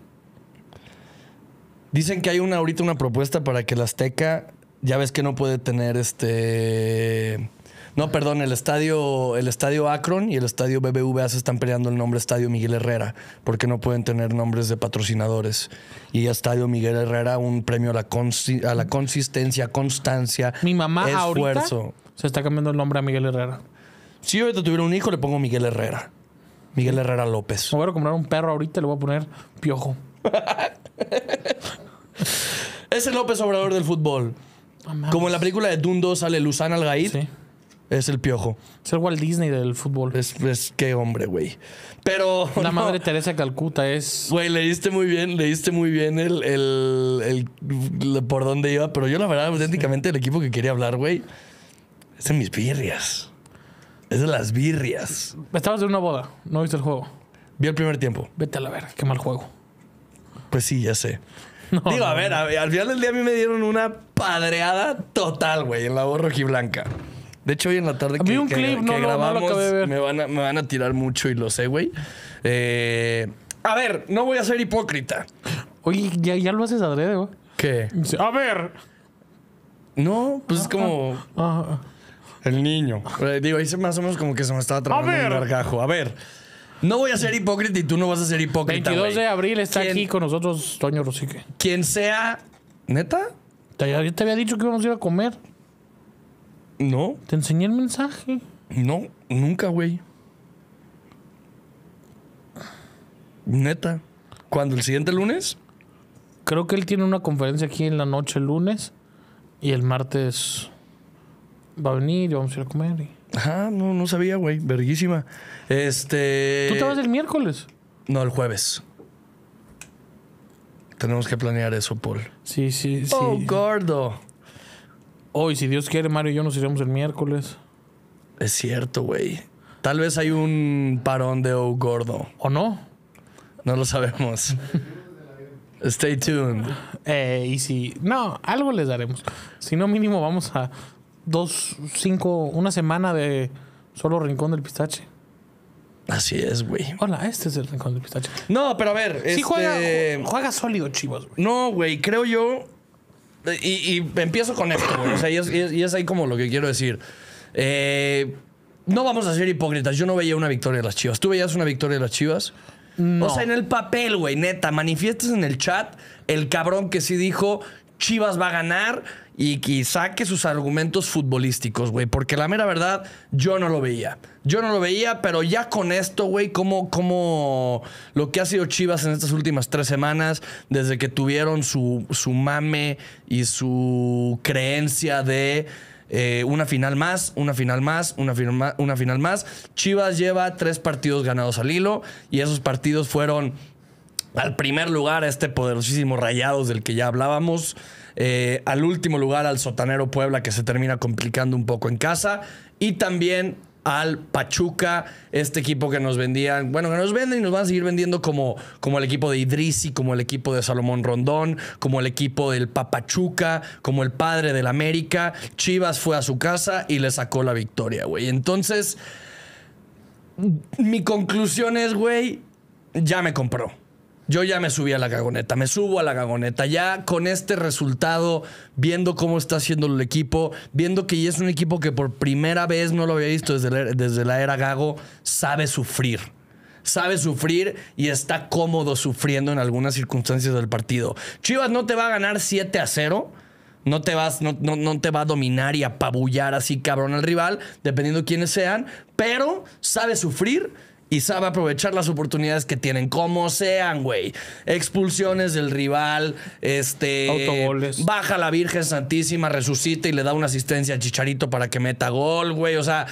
Speaker 1: Dicen que hay una ahorita una propuesta para que el Azteca, ya ves que no puede tener este. No, perdón, el estadio, el estadio Akron y el estadio BBVA se están peleando el nombre Estadio Miguel Herrera, porque no pueden tener nombres de patrocinadores. Y Estadio Miguel Herrera, un premio a la, a la consistencia, constancia, Mi mamá esfuerzo. se está cambiando el nombre a Miguel Herrera. Si yo tuviera un hijo, le pongo Miguel Herrera. Miguel Herrera López. Me voy a comprar un perro ahorita y le voy a poner piojo. es el López Obrador del fútbol. Como en la película de Dundo sale Luzana Algaid. Es el piojo. Es el Walt Disney del fútbol. Es, es qué hombre, güey. Pero. La madre Teresa Calcuta es. Güey, leíste muy bien, leíste muy bien el, el, el, por dónde iba. Pero yo, la verdad, auténticamente, el equipo que quería hablar, güey, es de mis birrias. Es de las birrias. Estabas en una boda, no viste el juego. Vi el primer tiempo. Vete a la ver, qué mal juego. Pues sí, ya sé. Digo, a ver, al final del día a mí me dieron una padreada total, güey, en la voz blanca. De hecho, hoy en la tarde que, me, van a, tirar mucho y lo sé, güey. Eh, a ver, no voy a ser hipócrita. Oye, ya, ya lo haces adrede, güey. ¿Qué? A ver. No, pues es ah, como. Ah, ah, el niño. Eh, digo, ahí más o menos como que se me estaba trabando el gargajo. A ver. No voy a ser hipócrita y tú no vas a ser hipócrita. 22 de
Speaker 3: abril está aquí con nosotros Toño Rosique. Quien sea. ¿Neta? Yo te había dicho que íbamos a ir a comer. No. Te enseñé el mensaje. No, nunca, güey. Neta. ¿Cuándo? ¿El siguiente lunes? Creo que él tiene una conferencia aquí en la noche el lunes. Y el martes va a venir y vamos a ir a comer. Y...
Speaker 1: Ajá, no, no sabía, güey. Verguísima. Este. ¿Tú te vas el miércoles? No, el jueves. Tenemos que planear eso, Paul. Sí, sí, sí. Oh,
Speaker 3: gordo.
Speaker 1: Hoy, si Dios quiere, Mario y yo nos iremos el miércoles. Es cierto, güey. Tal vez hay un parón de Oh Gordo. ¿O no? No lo sabemos. Stay tuned. Eh, y si. No, algo les daremos.
Speaker 3: Si no, mínimo vamos a dos, cinco, una semana de solo Rincón del Pistache. Así es, güey. Hola, este es el Rincón del Pistache.
Speaker 1: No, pero a ver. si juega, este, juega sólido, Chivas, güey. No, güey, creo yo. Y, empiezo con esto, güey. O sea, y es, ahí como lo que quiero decir. Eh, no vamos a ser hipócritas. Yo no veía una victoria de las Chivas. ¿Tú veías una victoria de las Chivas? No. O sea, en el papel, güey, neta. Manifiestas en el chat el cabrón que sí dijo Chivas va a ganar y que saque sus argumentos futbolísticos, güey. Porque la mera verdad, yo no lo veía. Yo no lo veía, pero ya con esto, güey, como, como lo que ha sido Chivas en estas últimas tres semanas, desde que tuvieron su, su mame y su creencia de... Eh, una final más, una final más, una final más, una final más. Chivas lleva tres partidos ganados al hilo y esos partidos fueron al primer lugar este poderosísimo Rayados del que ya hablábamos. Eh, al último lugar al Sotanero Puebla que se termina complicando un poco en casa y también al Pachuca, este equipo que nos vendían, bueno, que nos venden y nos van a seguir vendiendo como, como el equipo de Idrisi, como el equipo de Salomón Rondón, como el equipo del Papachuca, como el padre del América. Chivas fue a su casa y le sacó la victoria, güey. Entonces, mi conclusión es, güey, ya me compró. Yo ya me subí a la gagoneta, me subo a la gagoneta. Ya con este resultado, viendo cómo está haciendo el equipo, viendo que ya es un equipo que por primera vez no lo había visto desde la, desde la era Gago, sabe sufrir. Sabe sufrir y está cómodo sufriendo en algunas circunstancias del partido. Chivas no te va a ganar 7 a 0. No te, vas, no, no te va a dominar y apabullar así cabrón al rival, dependiendo quiénes sean, pero sabe sufrir y sabe aprovechar las oportunidades que tienen, como sean, güey. Expulsiones del rival, este. Autogoles. Baja la Virgen Santísima, resucita y le da una asistencia a Chicharito para que meta gol, güey. O sea,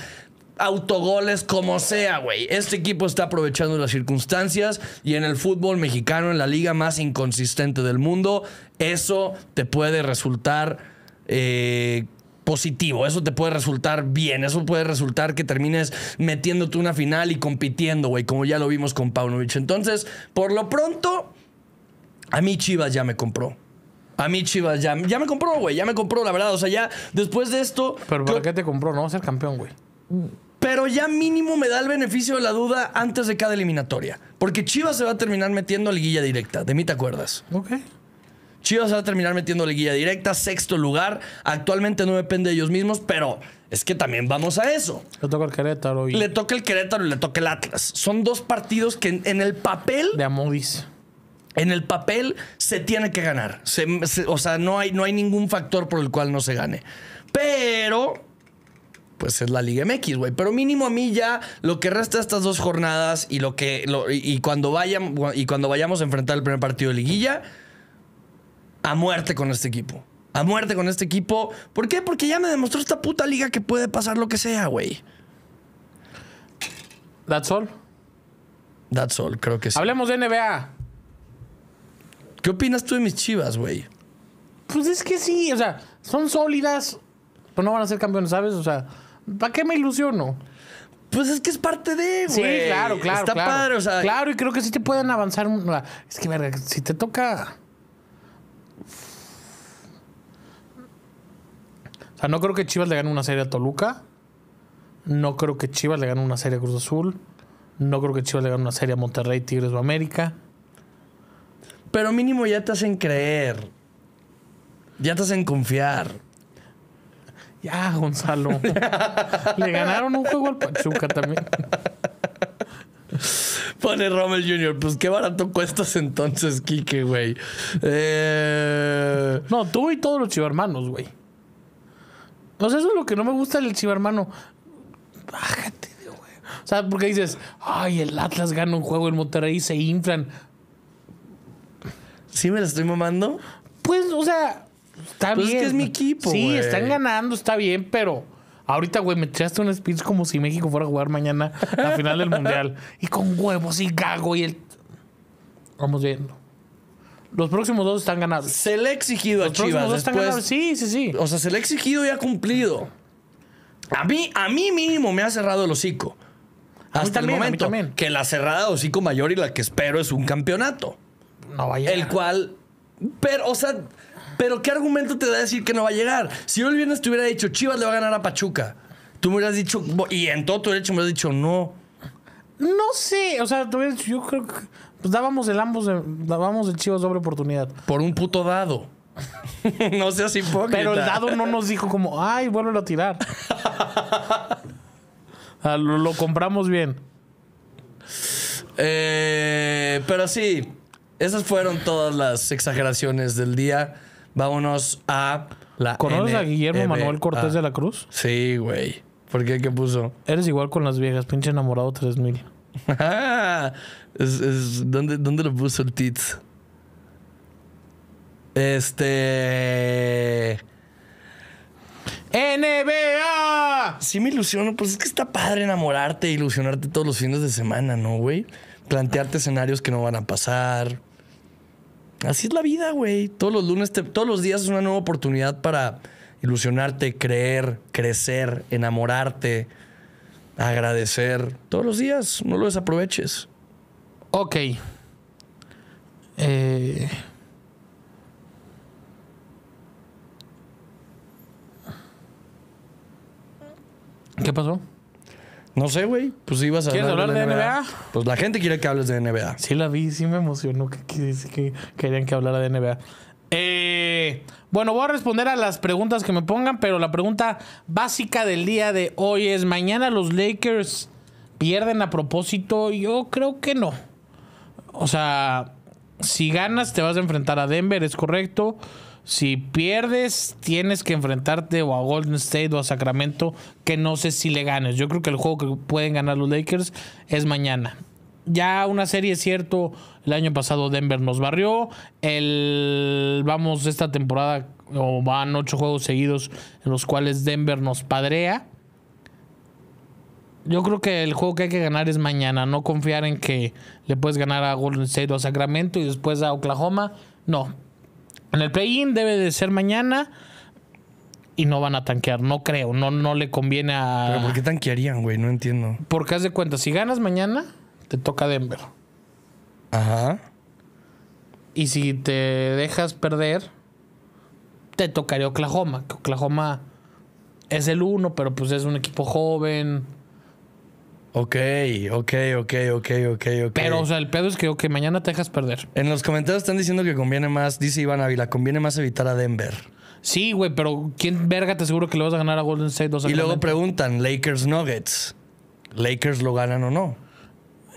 Speaker 1: autogoles como sea, güey. Este equipo está aprovechando las circunstancias y en el fútbol mexicano, en la liga más inconsistente del mundo, eso te puede resultar eh, positivo, eso te puede resultar bien, eso puede resultar que termines metiéndote una final y compitiendo, güey, como ya lo vimos con Paunovic. Entonces, por lo pronto, a mí Chivas ya me compró. A mí Chivas ya, ya me compró, güey, ya me compró, la verdad. O sea, ya después de esto... Pero ¿para qué te compró? No a ser campeón, güey. Pero ya mínimo me da el beneficio de la duda antes de cada eliminatoria. Porque Chivas se va a terminar metiendo a liguilla directa. De mí te acuerdas. Ok. Chivas va a terminar metiendo liguilla directa, sexto lugar. Actualmente no depende de ellos mismos, pero es que también vamos a eso. Le toca el Querétaro. Y... Le toca el Querétaro y le toca el Atlas. Son dos partidos que en, el papel. De Amodis. En el papel se tiene que ganar. o sea, no hay, no hay ningún factor por el cual no se gane. Pero pues es la Liga MX, güey. Pero mínimo a mí ya lo que resta de estas dos jornadas y lo que cuando vayan y cuando vayamos a enfrentar el primer partido de liguilla, a muerte con este equipo. A muerte con este equipo. ¿Por qué? Porque ya me demostró esta puta liga que puede pasar lo que sea, güey. That's all. That's all, creo que sí. Hablemos de NBA.
Speaker 3: ¿Qué opinas tú de mis chivas, güey? Pues es que sí, o sea, son sólidas, pero no van a ser campeones, ¿sabes? O sea, ¿para qué me ilusiono? Pues es que es parte de, güey. Sí, claro, claro. Está padre, o sea. Claro, y creo que sí te pueden avanzar. Es que, verga, si te toca no creo que Chivas le gane una serie a Toluca. No creo que Chivas le gane una serie a Cruz Azul. No creo que Chivas le gane una serie a Monterrey, Tigres o América.
Speaker 1: Pero mínimo ya te hacen creer. Ya te hacen confiar. Ya, Gonzalo. le ganaron un juego al Pachuca también. Pone Rommel Jr. Pues qué barato cuestas entonces,
Speaker 3: Kike, güey. Eh, no, tú y todos los chivarmanos, güey no eso es lo que no me gusta del hermano Bájate, güey. O sea, porque dices, ay, el Atlas gana un juego, el Monterrey se inflan. ¿Sí me la estoy mamando? Pues, o sea, está bien. Pues es que es mi equipo. Sí, están ganando, está bien, pero. Ahorita, güey, me echaste un speech como si México fuera a jugar mañana la final del mundial. Y con huevos y gago y el. Vamos viendo.
Speaker 1: Los próximos dos están ganados. Se le ha exigido a Chivas. Dos están sí,
Speaker 3: sí, sí. O sea, se le
Speaker 1: ha exigido y ha cumplido. A mí, a mí mínimo me ha cerrado el hocico. Hasta el momento. Que la cerrada de hocico mayor y la que espero es un campeonato. No vaya. a El cual. Pero, o sea, pero ¿qué argumento te da decir que no va a llegar? Si yo el viernes te hubiera dicho, Chivas le va a ganar a Pachuca, tú me hubieras dicho, y en todo tu derecho me hubieras dicho, no.
Speaker 3: No sé, o sea, yo creo que. Pues dábamos el ambos, eh, dábamos el chivo sobre oportunidad. Por un puto dado.
Speaker 2: no seas hipócrita. Pero el dado no nos
Speaker 3: dijo como, ay, vuélvelo a tirar. Ah, lo, compramos
Speaker 1: bien. Eh, pero sí, esas fueron todas las exageraciones del día. Vámonos a la. ¿Conoces e a Guillermo Manuel Cortés
Speaker 3: de la Cruz? Sí, güey. ¿Por qué? ¿Qué puso? Eres igual con las viejas, pinche enamorado 3000.
Speaker 1: ¿dónde, lo puso el Tits? Este. NBA. Sí me ilusiono, pues es que está padre enamorarte, e ilusionarte todos los fines de semana, ¿no, güey? Plantearte escenarios que no van a pasar. Así es la vida, güey. Todos los lunes, todos los días es una nueva oportunidad para ilusionarte, creer, crecer, enamorarte agradecer. Todos los días, no lo desaproveches. Ok. Eh... ¿Qué pasó? No sé, güey. Pues ibas a ¿Quieres hablar, de, NBA? Pues la gente quiere que hables de NBA. Sí, la vi, sí me emocionó que,
Speaker 3: que querían que hablara de NBA. Eh. Bueno, voy a responder a las preguntas que me pongan, pero la pregunta básica del día de hoy es, ¿mañana los Lakers pierden a propósito? Yo creo que no. O sea, si ganas te vas a enfrentar a Denver, es correcto. Si pierdes, tienes que enfrentarte o a Golden State o a Sacramento, que no sé si le ganes. Yo creo que el juego que pueden ganar los Lakers es mañana ya una serie, es cierto, el año pasado Denver nos barrió. El, vamos, esta temporada o van ocho juegos seguidos en los cuales Denver nos padrea. Yo creo que el juego que hay que ganar es mañana. No confiar en que le puedes ganar a Golden State o a Sacramento y después a Oklahoma. No. En el play-in debe de ser mañana y no van a tanquear. No creo. No, no le conviene a. ¿Pero por
Speaker 1: qué tanquearían, güey? No entiendo.
Speaker 3: Porque haz de cuenta, si ganas mañana te toca Denver. Ajá. Y si te dejas perder, te tocaría Oklahoma. Oklahoma es el uno, pero pues es un equipo joven. Ok,
Speaker 1: ok, ok, ok, ok, ok. Pero,
Speaker 3: o sea, el pedo es que mañana te dejas perder.
Speaker 1: En los comentarios están diciendo que conviene más, dice Iván Ávila, conviene más evitar a Denver.
Speaker 3: Sí, güey, pero
Speaker 1: ¿quién verga te aseguro que le vas a ganar a Golden State dos Y luego preguntan, Lakers Nuggets. ¿Lakers lo ganan o no?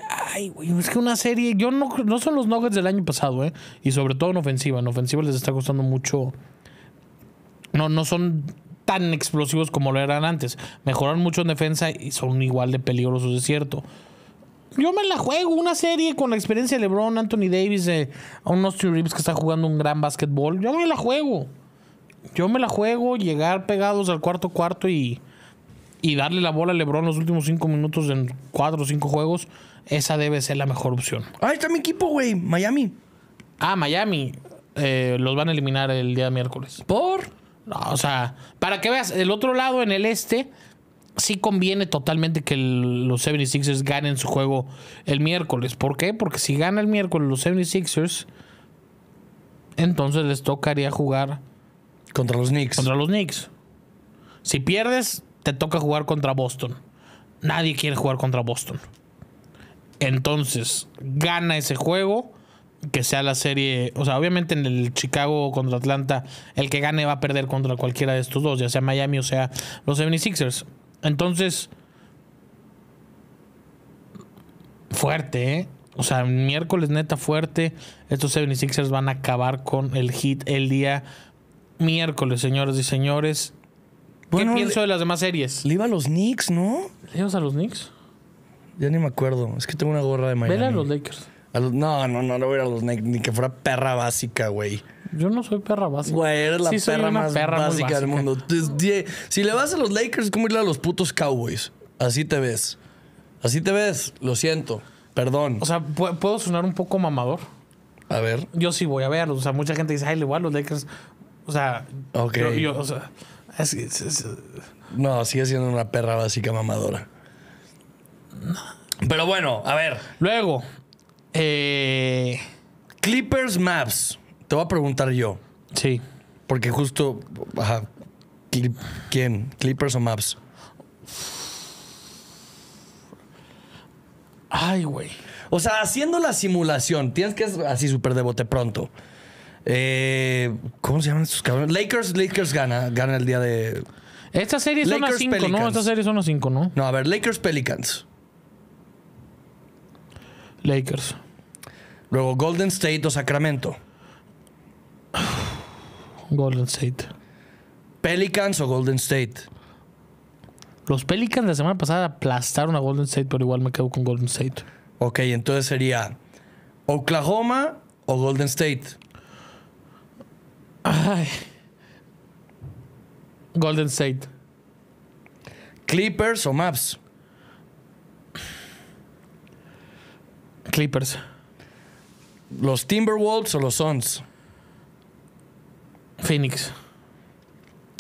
Speaker 3: Ay, güey, es que una serie. Yo no, no son los Nuggets del año pasado, ¿eh? Y sobre todo en ofensiva. En ofensiva les está costando mucho. No, no son tan explosivos como lo eran antes. Mejoran mucho en defensa y son igual de peligrosos, es cierto. Yo me la juego, una serie con la experiencia de LeBron, Anthony Davis, eh, a un Austin Reeves que está jugando un gran básquetbol. Yo me la juego. Yo me la juego, llegar pegados al cuarto cuarto y, y darle la bola a LeBron los últimos cinco minutos en cuatro o cinco juegos esa debe ser la mejor opción. Ah, ahí está mi equipo, güey. Miami. Ah, Miami. Eh, los van a eliminar el día miércoles. ¿Por? o sea, para que veas, el otro lado, en el este, sí conviene totalmente que los 76ers ganen su juego el miércoles. ¿Por qué? Porque si gana el miércoles los 76ers, entonces les tocaría jugar. Contra los Knicks. Contra los Knicks. Si pierdes, te toca jugar contra Boston. Nadie quiere jugar contra Boston. Entonces, gana ese juego, que sea la serie, o sea, obviamente en el Chicago contra Atlanta, el que gane va a perder contra cualquiera de estos dos, ya sea Miami o sea los 76ers. Entonces, fuerte, ¿eh? O sea, miércoles neta fuerte. Estos 76ers van a acabar con el hit el día miércoles, señores y señores.
Speaker 1: ¿Qué pienso de las demás series? Le iba a los Knicks, ¿no? ¿Le ibas a los Knicks? Ya ni me acuerdo. Es que tengo una gorra de Miami. Ven a los Lakers. no, no, no, no voy a ir a los Lakers. Ni que fuera perra básica, güey. Yo no soy perra básica. Güey, eres la perra más básica, del mundo. Si le vas a los Lakers, es como irle a los putos Cowboys. Así te ves. Así te ves. Lo siento. Perdón. O sea, ¿puedo sonar un poco mamador? A ver.
Speaker 3: Yo sí voy a verlos. O sea, mucha gente dice, ay, le voy a los Lakers. O sea, yo, o sea,
Speaker 1: no, sigue siendo una perra básica mamadora. Pero bueno, a ver. Luego, eh, Clippers Maps. Te voy a preguntar yo. Sí. Porque justo. Ajá, ¿Quién? ¿Clippers o Maps? Ay, güey. O sea, haciendo la simulación, tienes que así súper de pronto. Eh, ¿Cómo se llaman estos cabrones? Lakers, Lakers gana, gana el día de.
Speaker 2: Esta serie son 5, ¿no? Esta serie
Speaker 1: son las 5, ¿no? No, a ver, Lakers Pelicans. Lakers. Luego Golden State o Sacramento.
Speaker 3: Golden State.
Speaker 1: Pelicans o Golden State.
Speaker 3: Los Pelicans la semana pasada aplastaron a Golden State, pero igual
Speaker 1: me quedo con Golden State. Ok, entonces sería Oklahoma o Golden State. Golden State. Clippers o Maps. Clippers. ¿Los Timberwolves o los Suns? Phoenix.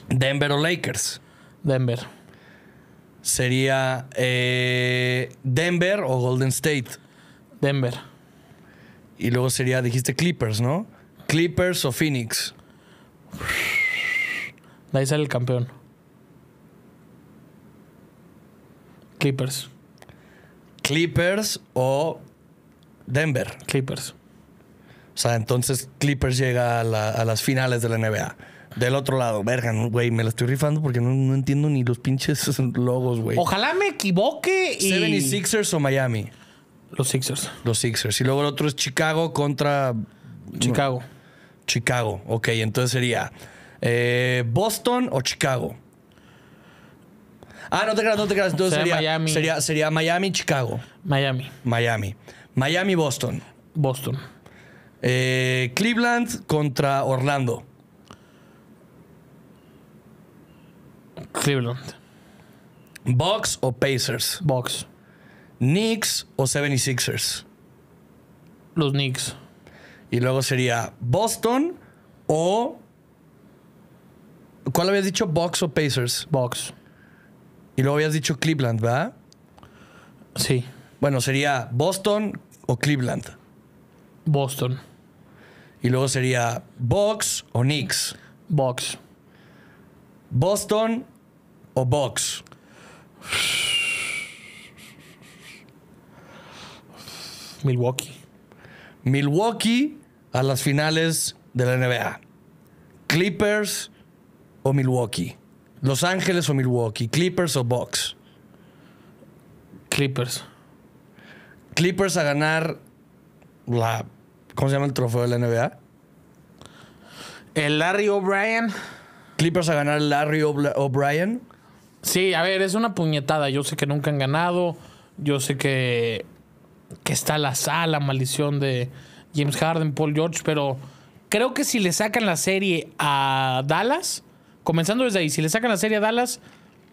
Speaker 1: Denver o Lakers. Denver. Sería eh, Denver o Golden State. Denver. Y luego sería, dijiste Clippers, ¿no? Clippers o Phoenix. ahí sale el campeón. Clippers. Clippers o Denver. Clippers. O sea, entonces Clippers llega a, las finales de la NBA. Del otro lado, verga, güey, me la estoy rifando porque no, entiendo ni los pinches logos, güey. Ojalá me equivoque y... y o Miami. Los Sixers. Los Sixers. Y luego el otro es Chicago contra... Chicago. Chicago, ok. Entonces sería eh, Boston o Chicago. Ah, no te creas, no te creas. Entonces sería, Miami. Sería, sería Miami, Chicago. Miami. Miami. Miami-Boston. Boston. Eh, Cleveland contra Orlando. Cleveland. Bucks o Pacers. Box, Knicks o 76ers. Los Knicks. Y luego sería Boston o. ¿Cuál habías dicho? Box o Pacers. Box? Y luego habías dicho Cleveland, ¿verdad? Sí. Bueno, sería Boston, o Cleveland? Boston. Y luego sería Box o Knicks. Box. Boston o Box. Milwaukee. Milwaukee a las finales de la NBA. Clippers o Milwaukee. Los Ángeles o Milwaukee. Clippers o Box. Clippers. Clippers a ganar la. ¿Cómo se llama el trofeo de la NBA? El Larry O'Brien. Clippers a ganar el Larry
Speaker 3: O'Brien. Sí, a ver, es una puñetada. Yo sé que nunca han ganado. Yo sé que, que está la sala, maldición de James Harden, Paul George, pero creo que si le sacan la serie a Dallas, comenzando desde ahí, si le sacan la serie a Dallas,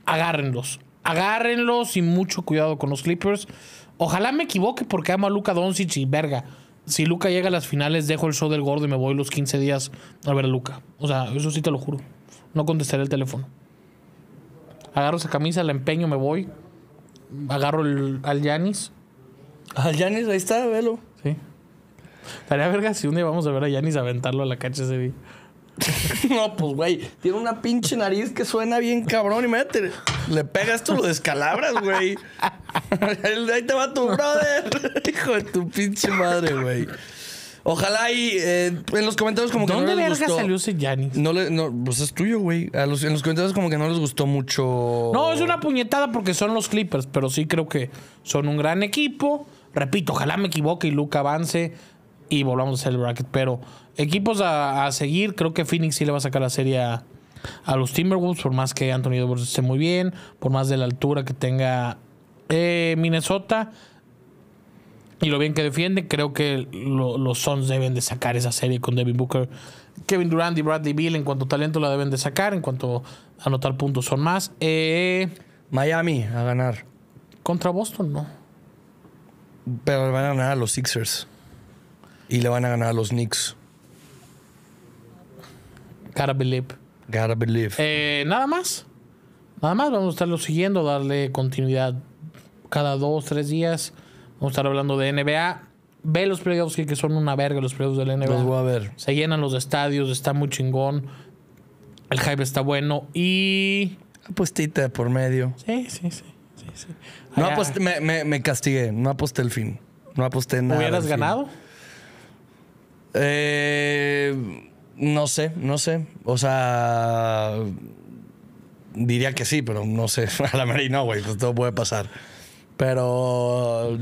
Speaker 3: agárrenlos. Agárrenlos y mucho cuidado con los Clippers. Ojalá me equivoque porque amo a Luca Doncic y verga. Si Luca llega a las finales, dejo el show del gordo y me voy los 15 días a ver a Luca. O sea, eso sí te lo juro. No contestaré el teléfono. Agarro esa camisa, la empeño, me voy. Agarro al Yanis. Al Yanis, ahí está, velo. Sí. Estaría verga si un día vamos a ver a Yanis aventarlo a la cancha ese día.
Speaker 1: No, pues, güey, tiene una pinche nariz que suena bien cabrón. Y mete, le pegas tú, lo descalabras, güey. Ahí te va tu brother. Hijo de tu pinche madre, güey. Ojalá y eh, en los comentarios como que no les gustó. ¿Dónde salió No, le, no, pues es tuyo, güey. en los comentarios como que no les gustó mucho. No, es una puñetada porque son los Clippers, pero sí creo que son un
Speaker 3: gran equipo. Repito, ojalá me equivoque y Luca avance y volvamos a hacer el bracket, pero equipos a, seguir, creo que Phoenix sí le va a sacar la serie a, los Timberwolves, por más que Anthony Edwards esté muy bien, por más de la altura que tenga eh, Minnesota y lo bien que defiende, creo que los Suns deben de sacar esa serie con Devin Booker. Kevin Durant y Bradley Bill en cuanto talento la deben de sacar, en cuanto a anotar puntos son más. Eh, Miami a ganar. Contra Boston, no.
Speaker 1: Pero le van a ganar a los Sixers. Y le van a ganar a los Knicks. Gotta Believe. Gotta Believe. Eh, nada
Speaker 3: más. Nada más. Vamos a estarlo siguiendo, darle continuidad cada dos, tres días. Vamos a estar hablando de NBA. Ve los playoffs, que son una verga los playoffs del NBA. Los voy a ver. Se llenan los estadios, está muy chingón. El hype está bueno y.
Speaker 1: Apostita por medio.
Speaker 3: Sí, sí, sí.
Speaker 2: No aposté,
Speaker 1: me, me, castigué. No aposté el fin. No aposté nada. ¿Hubieras ganado? Eh. No sé, no sé. O sea, diría que sí, pero no sé. A la marina, no, güey. Pues todo puede pasar. Pero.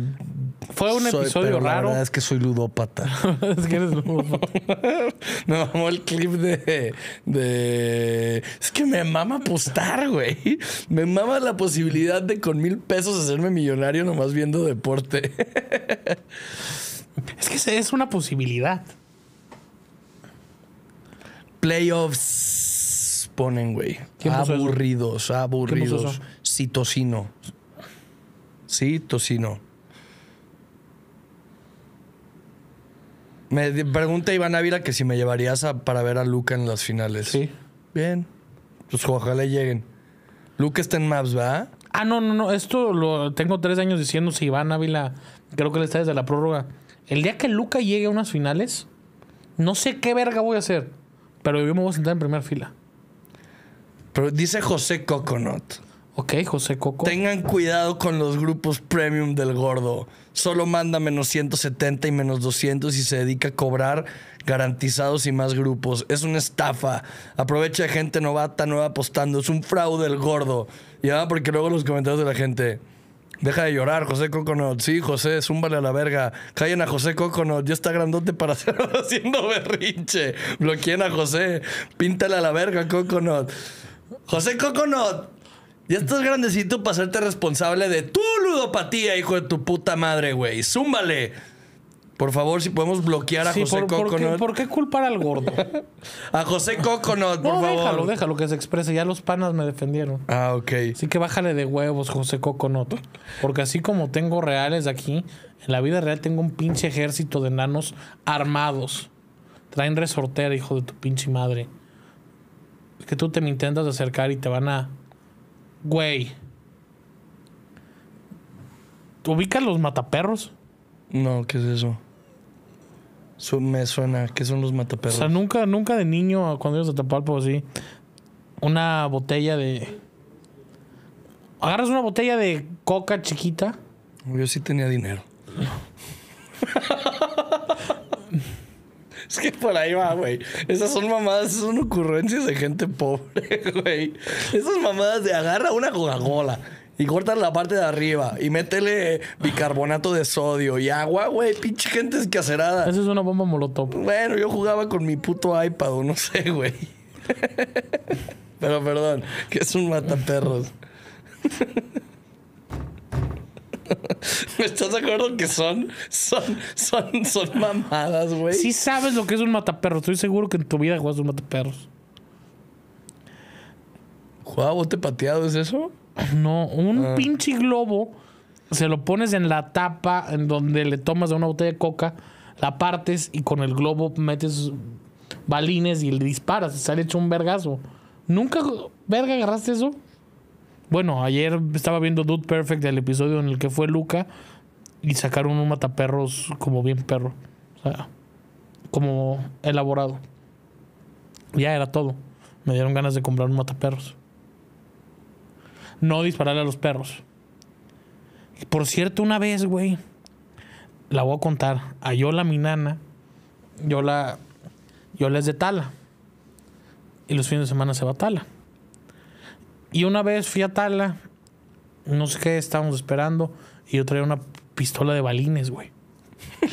Speaker 2: Fue un episodio raro. es
Speaker 1: que soy ludópata. es que eres ludópata. me mamó el clip de, de. Es que me mama apostar, güey. Me mama la posibilidad de con mil pesos hacerme millonario nomás viendo deporte. es que es una posibilidad. Playoffs ponen, güey. Aburridos, aburridos. Citocino. Citocino. Me pregunta Iván Ávila que si me llevarías para ver a Luca en las finales. Sí. Bien. Pues ojalá lleguen. Luca está en Maps, ¿va? Ah, no, no, no. Esto lo tengo tres años diciendo si
Speaker 3: Iván Ávila, creo que le está desde la prórroga. El día que Luca llegue a unas finales, no sé qué verga voy a hacer. Pero yo me voy a sentar en primera fila. Pero dice
Speaker 1: José Coconut. Ok, José Coco. Tengan cuidado con los grupos premium del gordo. Solo manda menos 170 y menos 200 y se dedica a cobrar garantizados y más grupos. Es una estafa. Aprovecha gente novata nueva apostando. Es un fraude el gordo. Ya porque luego los comentarios de la gente. Deja de llorar, José Coconut. Sí, José, zúmbale a la verga. Callen a José Coconut. Ya está grandote para hacerlo haciendo berrinche. Bloqueen a José. Píntale a la verga, Coconut. José Coconut. Ya estás grandecito para hacerte responsable de tu ludopatía, hijo de tu puta madre, güey. Zúmbale. Por favor, si podemos bloquear a José por, ¿por
Speaker 3: qué, culpar al gordo? a
Speaker 1: José Coconut, por
Speaker 3: no, Déjalo, déjalo que se exprese. Ya los panas me defendieron. Ah, ok. Así que bájale de huevos, José Coconut. Porque así como tengo reales aquí, en la vida real tengo un pinche ejército de enanos armados. Traen resortera, hijo de tu pinche madre. Es que tú te me intentas acercar y te van a. Güey. ¿Tú ubicas
Speaker 1: los mataperros? No, ¿qué es eso? me suena, que son los mataperros? O sea,
Speaker 3: nunca, nunca de niño, cuando ibas a tapar por así, una botella de. Agarras una botella de coca chiquita. Yo sí
Speaker 1: tenía dinero. es que por ahí va, güey. Esas son mamadas, son ocurrencias de gente pobre, güey. Esas mamadas de agarra una Coca-Cola y cortas la parte de arriba y métele bicarbonato de sodio y agua, güey. Pinche gente escacerada.
Speaker 3: Eso es una bomba molotov. Bueno, yo
Speaker 1: jugaba con mi puto iPad o no sé, güey. Pero perdón, que es un mataperros. ¿Estás de acuerdo que son, son, son, son mamadas, güey? Sí
Speaker 3: sabes lo que es un mataperros. Estoy seguro que en tu vida jugaste un mataperros. ¿Jugaba bote pateado es eso? No, un ah. pinche globo se lo pones en la tapa en donde le tomas de una botella de coca, la partes y con el globo metes balines y le disparas, sale hecho un vergazo. ¿Nunca, verga, agarraste eso? Bueno, ayer estaba viendo Dude Perfect, el episodio en el que fue Luca, y sacaron un mataperros como bien perro. O sea, como elaborado. Ya era todo. Me dieron ganas de comprar un mataperros no dispararle a los perros. Por cierto, una vez, güey, la voy a contar. A Yola, mi nana, Yola, es de Tala. Y los fines de semana se va a Tala. Y una vez fui a Tala, no sé qué estábamos esperando, y yo traía una pistola de balines, güey.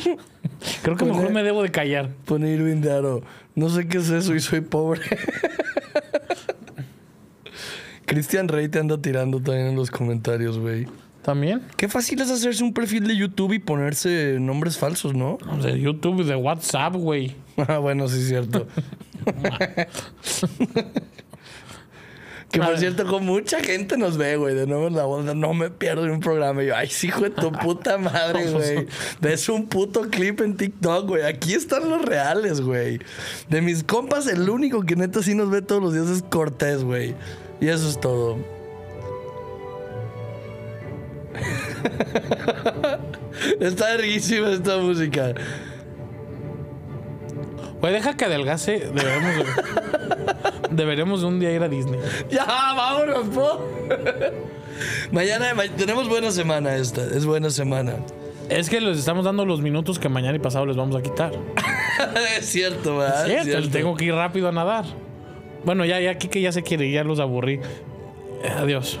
Speaker 3: Creo que pues mejor eh, me debo de callar.
Speaker 1: Pone pues Irving No sé qué es eso y soy pobre. Cristian Rey te anda tirando también en los comentarios, güey. ¿También? Qué fácil es hacerse un perfil de YouTube y ponerse nombres falsos, ¿no? Pues de YouTube, y de WhatsApp, güey. Ah, bueno, sí es cierto. que por cierto, con mucha gente nos ve, güey. De nuevo en la onda, no me pierdo en un programa. Y yo, ay, hijo de tu puta madre, güey. Ves un puto clip en TikTok, güey. Aquí están los reales, güey. De mis compas, el único que neta sí nos ve todos los días es Cortés, güey. Y eso es todo. Está riquísima esta música. Oye, deja que adelgase. Deberíamos, un día ir a Disney. Ya, vámonos, mañana tenemos buena semana esta. Es buena semana.
Speaker 3: Es que les estamos dando los minutos que mañana y pasado les vamos a quitar.
Speaker 1: es cierto, es cierto. tengo
Speaker 3: que ir rápido a nadar. Bueno, ya, aquí que ya se quiere, ya los aburrí. Adiós.